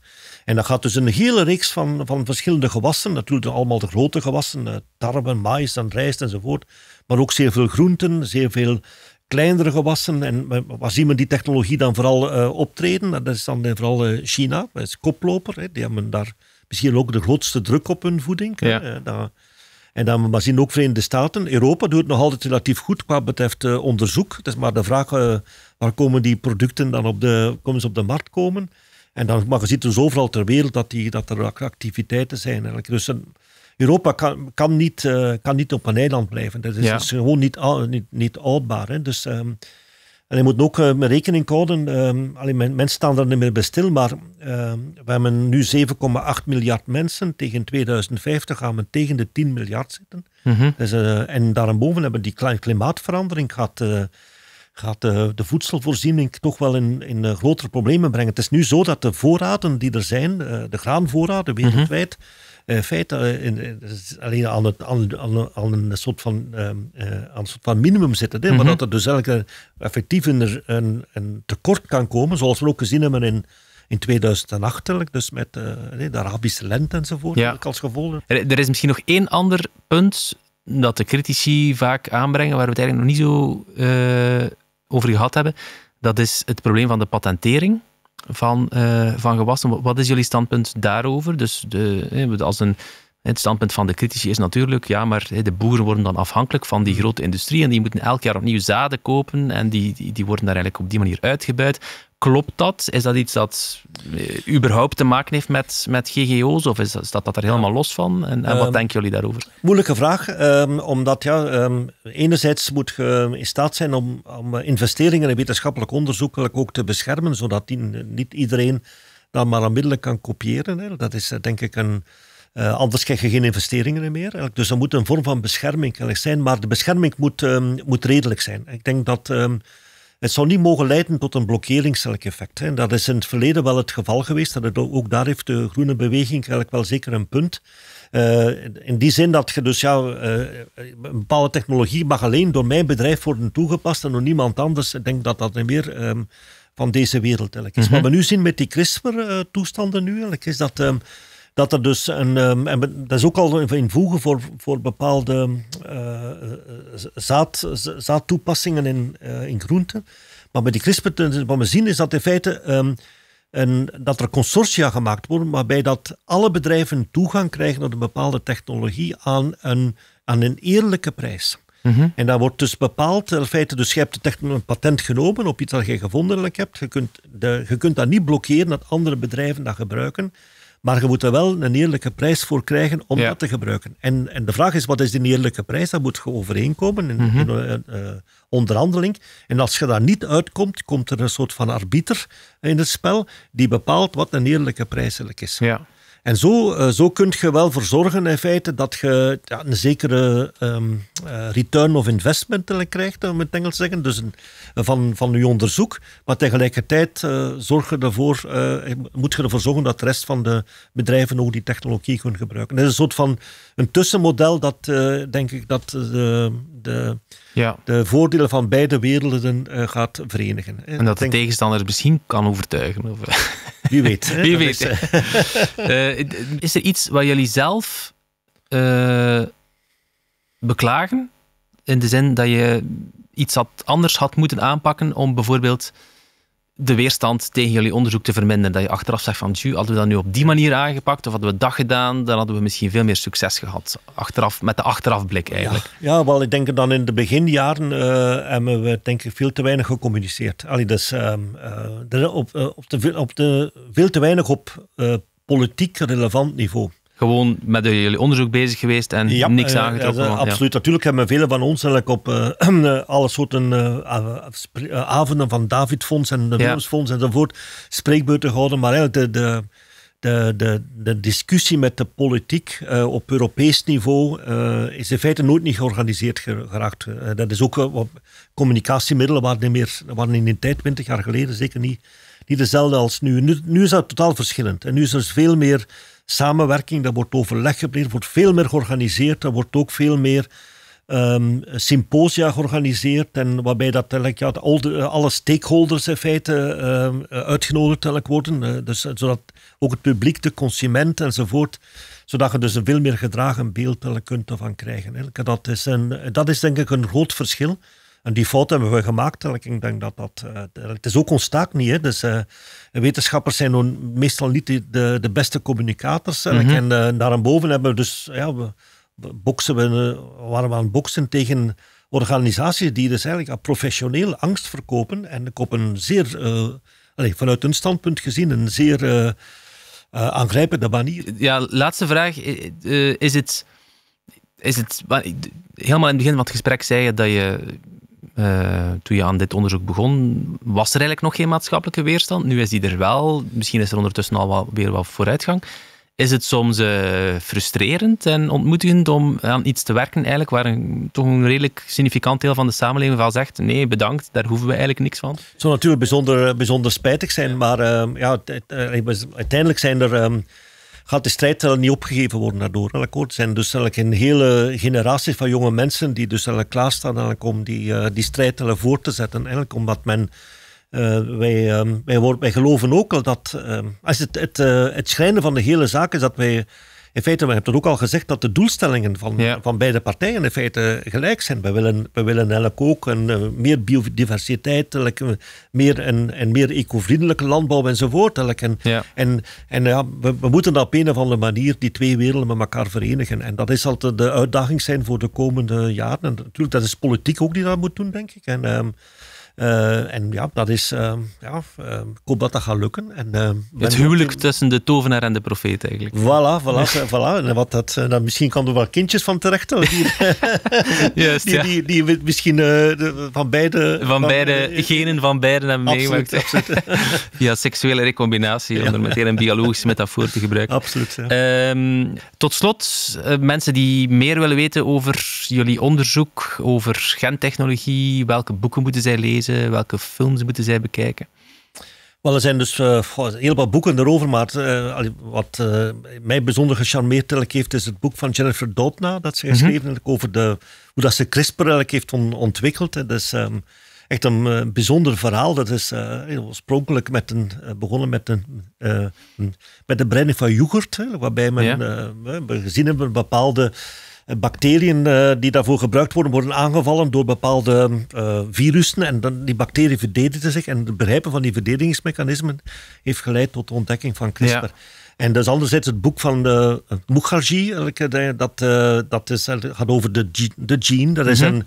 En dat gaat dus een hele reeks van, van verschillende gewassen. Natuurlijk allemaal de grote gewassen, eh, tarwe, maïs en rijst enzovoort. Maar ook zeer veel groenten, zeer veel kleinere gewassen. En waar zien we die technologie dan vooral eh, optreden? Dat is dan vooral eh, China, dat is koploper. Hè. Die hebben daar misschien ook de grootste druk op hun voeding. Hè. Dat, en dan maar zien ook Verenigde Staten. Europa doet nog altijd relatief goed qua betreft onderzoek. Het is maar de vraag waar komen die producten dan op de, komen ze op de markt komen. En dan, maar je ziet dus overal ter wereld dat, die, dat er activiteiten zijn. Eigenlijk. Dus Europa kan, kan, niet, eh, kan niet op een eiland blijven. Dat is, gewoon niet, niet, niet houdbaar. Hè. Dus, ehm, en je moet ook uh, met rekening houden. Ehm, mensen staan er niet meer bij stil, maar ehm, we hebben nu 7,8 miljard mensen. Tegen 2050 gaan we tegen de 10 miljard zitten. Mm -hmm. dus, eh, en daarboven hebben we die klimaatverandering gehad gaat de, de, voedselvoorziening toch wel in, in eh, grotere problemen brengen. Het is nu zo dat de voorraden die er zijn, eh, de graanvoorraden wereldwijd, mm -hmm. alleen aan, een soort van, ehm, aan soort van minimum zitten. Maar mhm. dat er dus elke effectief een, een, tekort kan komen, zoals we ook gezien hebben in. In 2008, dus met de Arabische lente enzovoort, als gevolg. Er, er is misschien nog één ander punt dat de critici vaak aanbrengen, waar we het eigenlijk nog niet zo over gehad hebben, dat is het probleem van de patentering van, eh, van gewassen. Wat is jullie standpunt daarover? Dus de, als een, het standpunt van de critici is natuurlijk, ja, maar de boeren worden dan afhankelijk van die hmm. grote industrie en die moeten elk jaar opnieuw zaden kopen en die, die, die worden daar eigenlijk op die manier uitgebuit. Klopt dat? Is dat iets dat eh, überhaupt te maken heeft met, met GGO's? Of is, dat, dat er helemaal los van? En, en wat ehm, denken jullie daarover? Moeilijke vraag, ehm, omdat ja, um, enerzijds moet je in staat zijn om, om eh, investeringen in wetenschappelijk onderzoek ook te beschermen, zodat die, niet iedereen dan maar onmiddellijk kan kopiëren. Hè. Dat is eh, denk ik een... anders krijg je geen investeringen meer. Dus er moet een vorm van bescherming zijn, maar de bescherming moet, moet redelijk zijn. Ik denk dat het zou niet mogen leiden tot een blokkeringseffect. En dat is in het verleden wel het geval geweest. Dat het ook daar heeft de groene beweging eigenlijk wel zeker een punt. Eh, in die zin dat je dus ja, eh, een bepaalde technologie mag alleen door mijn bedrijf worden toegepast en door niemand anders. Ik denk dat dat niet meer ehm, van deze wereld is. Mm Wat we nu zien met die CRISPR-toestanden nu eigenlijk, is dat... Ehm, dat er dus een, ehm, en dat is ook al een voegen voor, voor bepaalde eh, eh, eh, zaad, zaadtoepassingen in, in groenten. Maar met die CRISPR, wat we zien is dat in feite ehm, en dat er consortia gemaakt worden, waarbij dat alle bedrijven toegang krijgen tot een bepaalde technologie aan een, aan een eerlijke prijs. Mhm. En dat wordt dus bepaald, in feite, dus je hebt een patent genomen op iets dat je gevonden hebt. Je kunt, de, je kunt dat niet blokkeren dat andere bedrijven dat gebruiken. Maar je moet er wel een eerlijke prijs voor krijgen om dat te gebruiken. En, en de vraag is, wat is die eerlijke prijs? Daar moet je overeenkomen in, mhm. in een eh, eh, onderhandeling. En als je daar niet uitkomt, komt er een soort van arbiter in het spel die bepaalt wat een eerlijke prijs is. Ja. En zo, eh, zo kun je wel voor zorgen in feite dat je ja, een zekere um, return of investment eh, krijgt, om het Engels te zeggen. Dus een, van, van je onderzoek. Maar tegelijkertijd uh, ervoor, moet je ervoor zorgen dat de rest van de bedrijven ook die technologie kunnen gebruiken. Dat is een soort van een tussenmodel dat denk ik dat de, de, ja. de voordelen van beide werelden gaat verenigen. En dat de tegenstander misschien kan overtuigen. Of... Wie weet. Wie weet. Eh, eh, is er iets waar jullie zelf eh, beklagen? In de zin dat je iets had, anders had moeten aanpakken om bijvoorbeeld de weerstand tegen jullie onderzoek te verminderen. Dat je achteraf zegt van, hadden we dat nu op die manier aangepakt of hadden we dat gedaan, dan hadden we misschien veel meer succes gehad. Achteraf, met de achterafblik eigenlijk. Ja, wel, ik denk dan in de beginjaren eh, hebben we denk ik veel te weinig gecommuniceerd. Allee, dus, ehm, eh, op, eh, op, de, op de, veel te weinig op politiek relevant niveau gewoon met jullie onderzoek bezig geweest en niks uh, Ja, absoluut. Natuurlijk hebben velen van ons eigenlijk op eh, eh, alle soorten uh, avonden van Fonds en de Fonds enzovoort spreekbeurten gehouden. Maar eigenlijk de, de de, de, discussie met de politiek op Europees niveau is in feite nooit niet georganiseerd geraakt. dat is ook communicatiemiddelen waren, niet meer, waren in die tijd, twintig jaar geleden, zeker niet, niet dezelfde als nu. nu. nu. is dat totaal verschillend. En nu is er veel meer samenwerking, daar wordt overleg gepleegd, wordt veel meer georganiseerd, er wordt ook veel meer ehm, symposia georganiseerd en waarbij dat eigenlijk, ja, alle stakeholders in feite ehm, uitgenodigd worden, eh, dus, zodat ook het publiek, de consument enzovoort, zodat je dus een veel meer gedragen beeld kunt ervan krijgen. Dat is, een, dat is denk ik een groot verschil. En die fout hebben we gemaakt. Ik denk dat dat... Eh, het is ook ons taak niet. Hè. Dus, eh, wetenschappers zijn meestal niet de, de, beste communicators. Mm -hmm. En uh, daarboven hebben we dus... Ja, we, boksen we, waren we aan het boksen tegen organisaties die dus eigenlijk professioneel angst verkopen. En ik op een zeer... allez, vanuit hun standpunt gezien een zeer... aangrijpende manier. Ja, laatste vraag. is het, is het, helemaal in het begin van het gesprek zei je dat je eh, toen je aan dit onderzoek begon, was er eigenlijk nog geen maatschappelijke weerstand. Nu is die er wel. Misschien is er ondertussen al wel, weer wat vooruitgang. Is het soms eh, frustrerend en ontmoedigend om aan iets te werken eigenlijk, waar een, toch een redelijk significant deel van de samenleving van zegt nee, bedankt, daar hoeven we eigenlijk niks van? Het zou natuurlijk bijzonder, bijzonder spijtig zijn, maar ehm, ja, eh, uiteindelijk zijn er... Ehm, gaat de strijd niet opgegeven worden daardoor. Er zijn dus een hele generatie van jonge mensen die dus klaarstaan om die, eh, die strijd voor te zetten. Eigenlijk omdat men eh, wij, ehm, wij, wij, geloven ook al dat. Ehm, als het, het, eh, het schrijnen van de hele zaak is dat wij in feite, we hebben het ook al gezegd dat de doelstellingen van, van beide partijen in feite gelijk zijn. We willen, we willen eigenlijk ook een, eh, meer biodiversiteit, like, eh, meer, een, en meer ecovriendelijke landbouw enzovoort. en en, en ja, we, we, moeten op een of andere manier die twee werelden met elkaar verenigen. En dat is altijd de uitdaging zijn voor de komende jaren. En natuurlijk, dat is politiek ook die dat moet doen, denk ik. En, ehm, eh, en ja, dat is, uh, ja, ehm, ik hoop dat dat gaat lukken. Ehm, het huwelijk tussen de tovenaar en de profeet eigenlijk. Voilà, voilà. voilà. En wat dat, eh, dan misschien komen er wel kindjes van terecht. Die, Juist, die, ja. die, die, die, misschien eh, de, van beide... Van, beide, genen van beide hebben meegemaakt. Absoluut. Via seksuele recombinatie, om er meteen een biologische metafoor te gebruiken. Absoluut, Tot slot, mensen die meer willen weten over jullie onderzoek, over gentechnologie, welke boeken moeten zij lezen? Welke films moeten zij bekijken? Wel, er zijn dus eh, heel wat boeken erover, maar eh, wat eh, mij bijzonder gecharmeerd heeft, is het boek van Jennifer Doudna, dat ze geschreven mm over de, hoe dat ze CRISPR heeft ontwikkeld. Dat is ehm, echt een bijzonder verhaal. Dat is oorspronkelijk met een, begonnen met, een, met de breiding van yoghurt, waarbij men gezien hebben bepaalde bacteriën eh, die daarvoor gebruikt worden, worden aangevallen door bepaalde eh, virussen. En dan, die bacteriën verdedigen zich. En het begrijpen van die verdedigingsmechanismen heeft geleid tot de ontdekking van CRISPR. En dat is anderzijds het boek van de eh, Mukherjee, dat, dat is, gaat over de, de gene. Dat is mhm. een,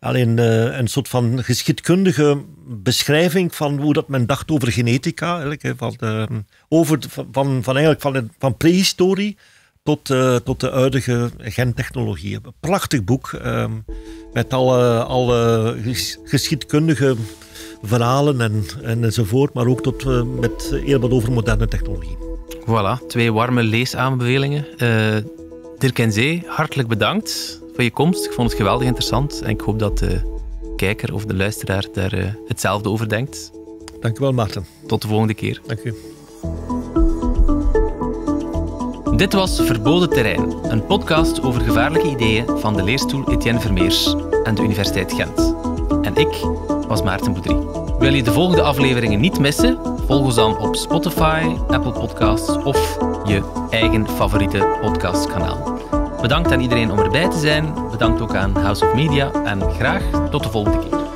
alleen, een soort van geschiedkundige beschrijving van hoe dat men dacht over genetica, eigenlijk, van, over, van, van, eigenlijk van, van prehistorie tot, uh, tot de huidige gentechnologie. Prachtig boek ehm, met alle, alle geschiedkundige verhalen en, en enzovoort, maar ook tot, eh, met heel wat over moderne technologie. Voilà, twee warme leesaanbevelingen. Eh, Dirk en Zee, hartelijk bedankt voor je komst. Ik vond het geweldig interessant en ik hoop dat de kijker of de luisteraar daar hetzelfde over denkt. Dank wel, Maarten. Tot de volgende keer. Dank u. Dit was Verboden Terrein, een podcast over gevaarlijke ideeën van de leerstoel Etienne Vermeers en de Universiteit Gent. En ik was Maarten Boudry. Wil je de volgende afleveringen niet missen? Volg ons dan op Spotify, Apple Podcasts of je eigen favoriete podcastkanaal. Bedankt aan iedereen om erbij te zijn. Bedankt ook aan House of Media en graag tot de volgende keer.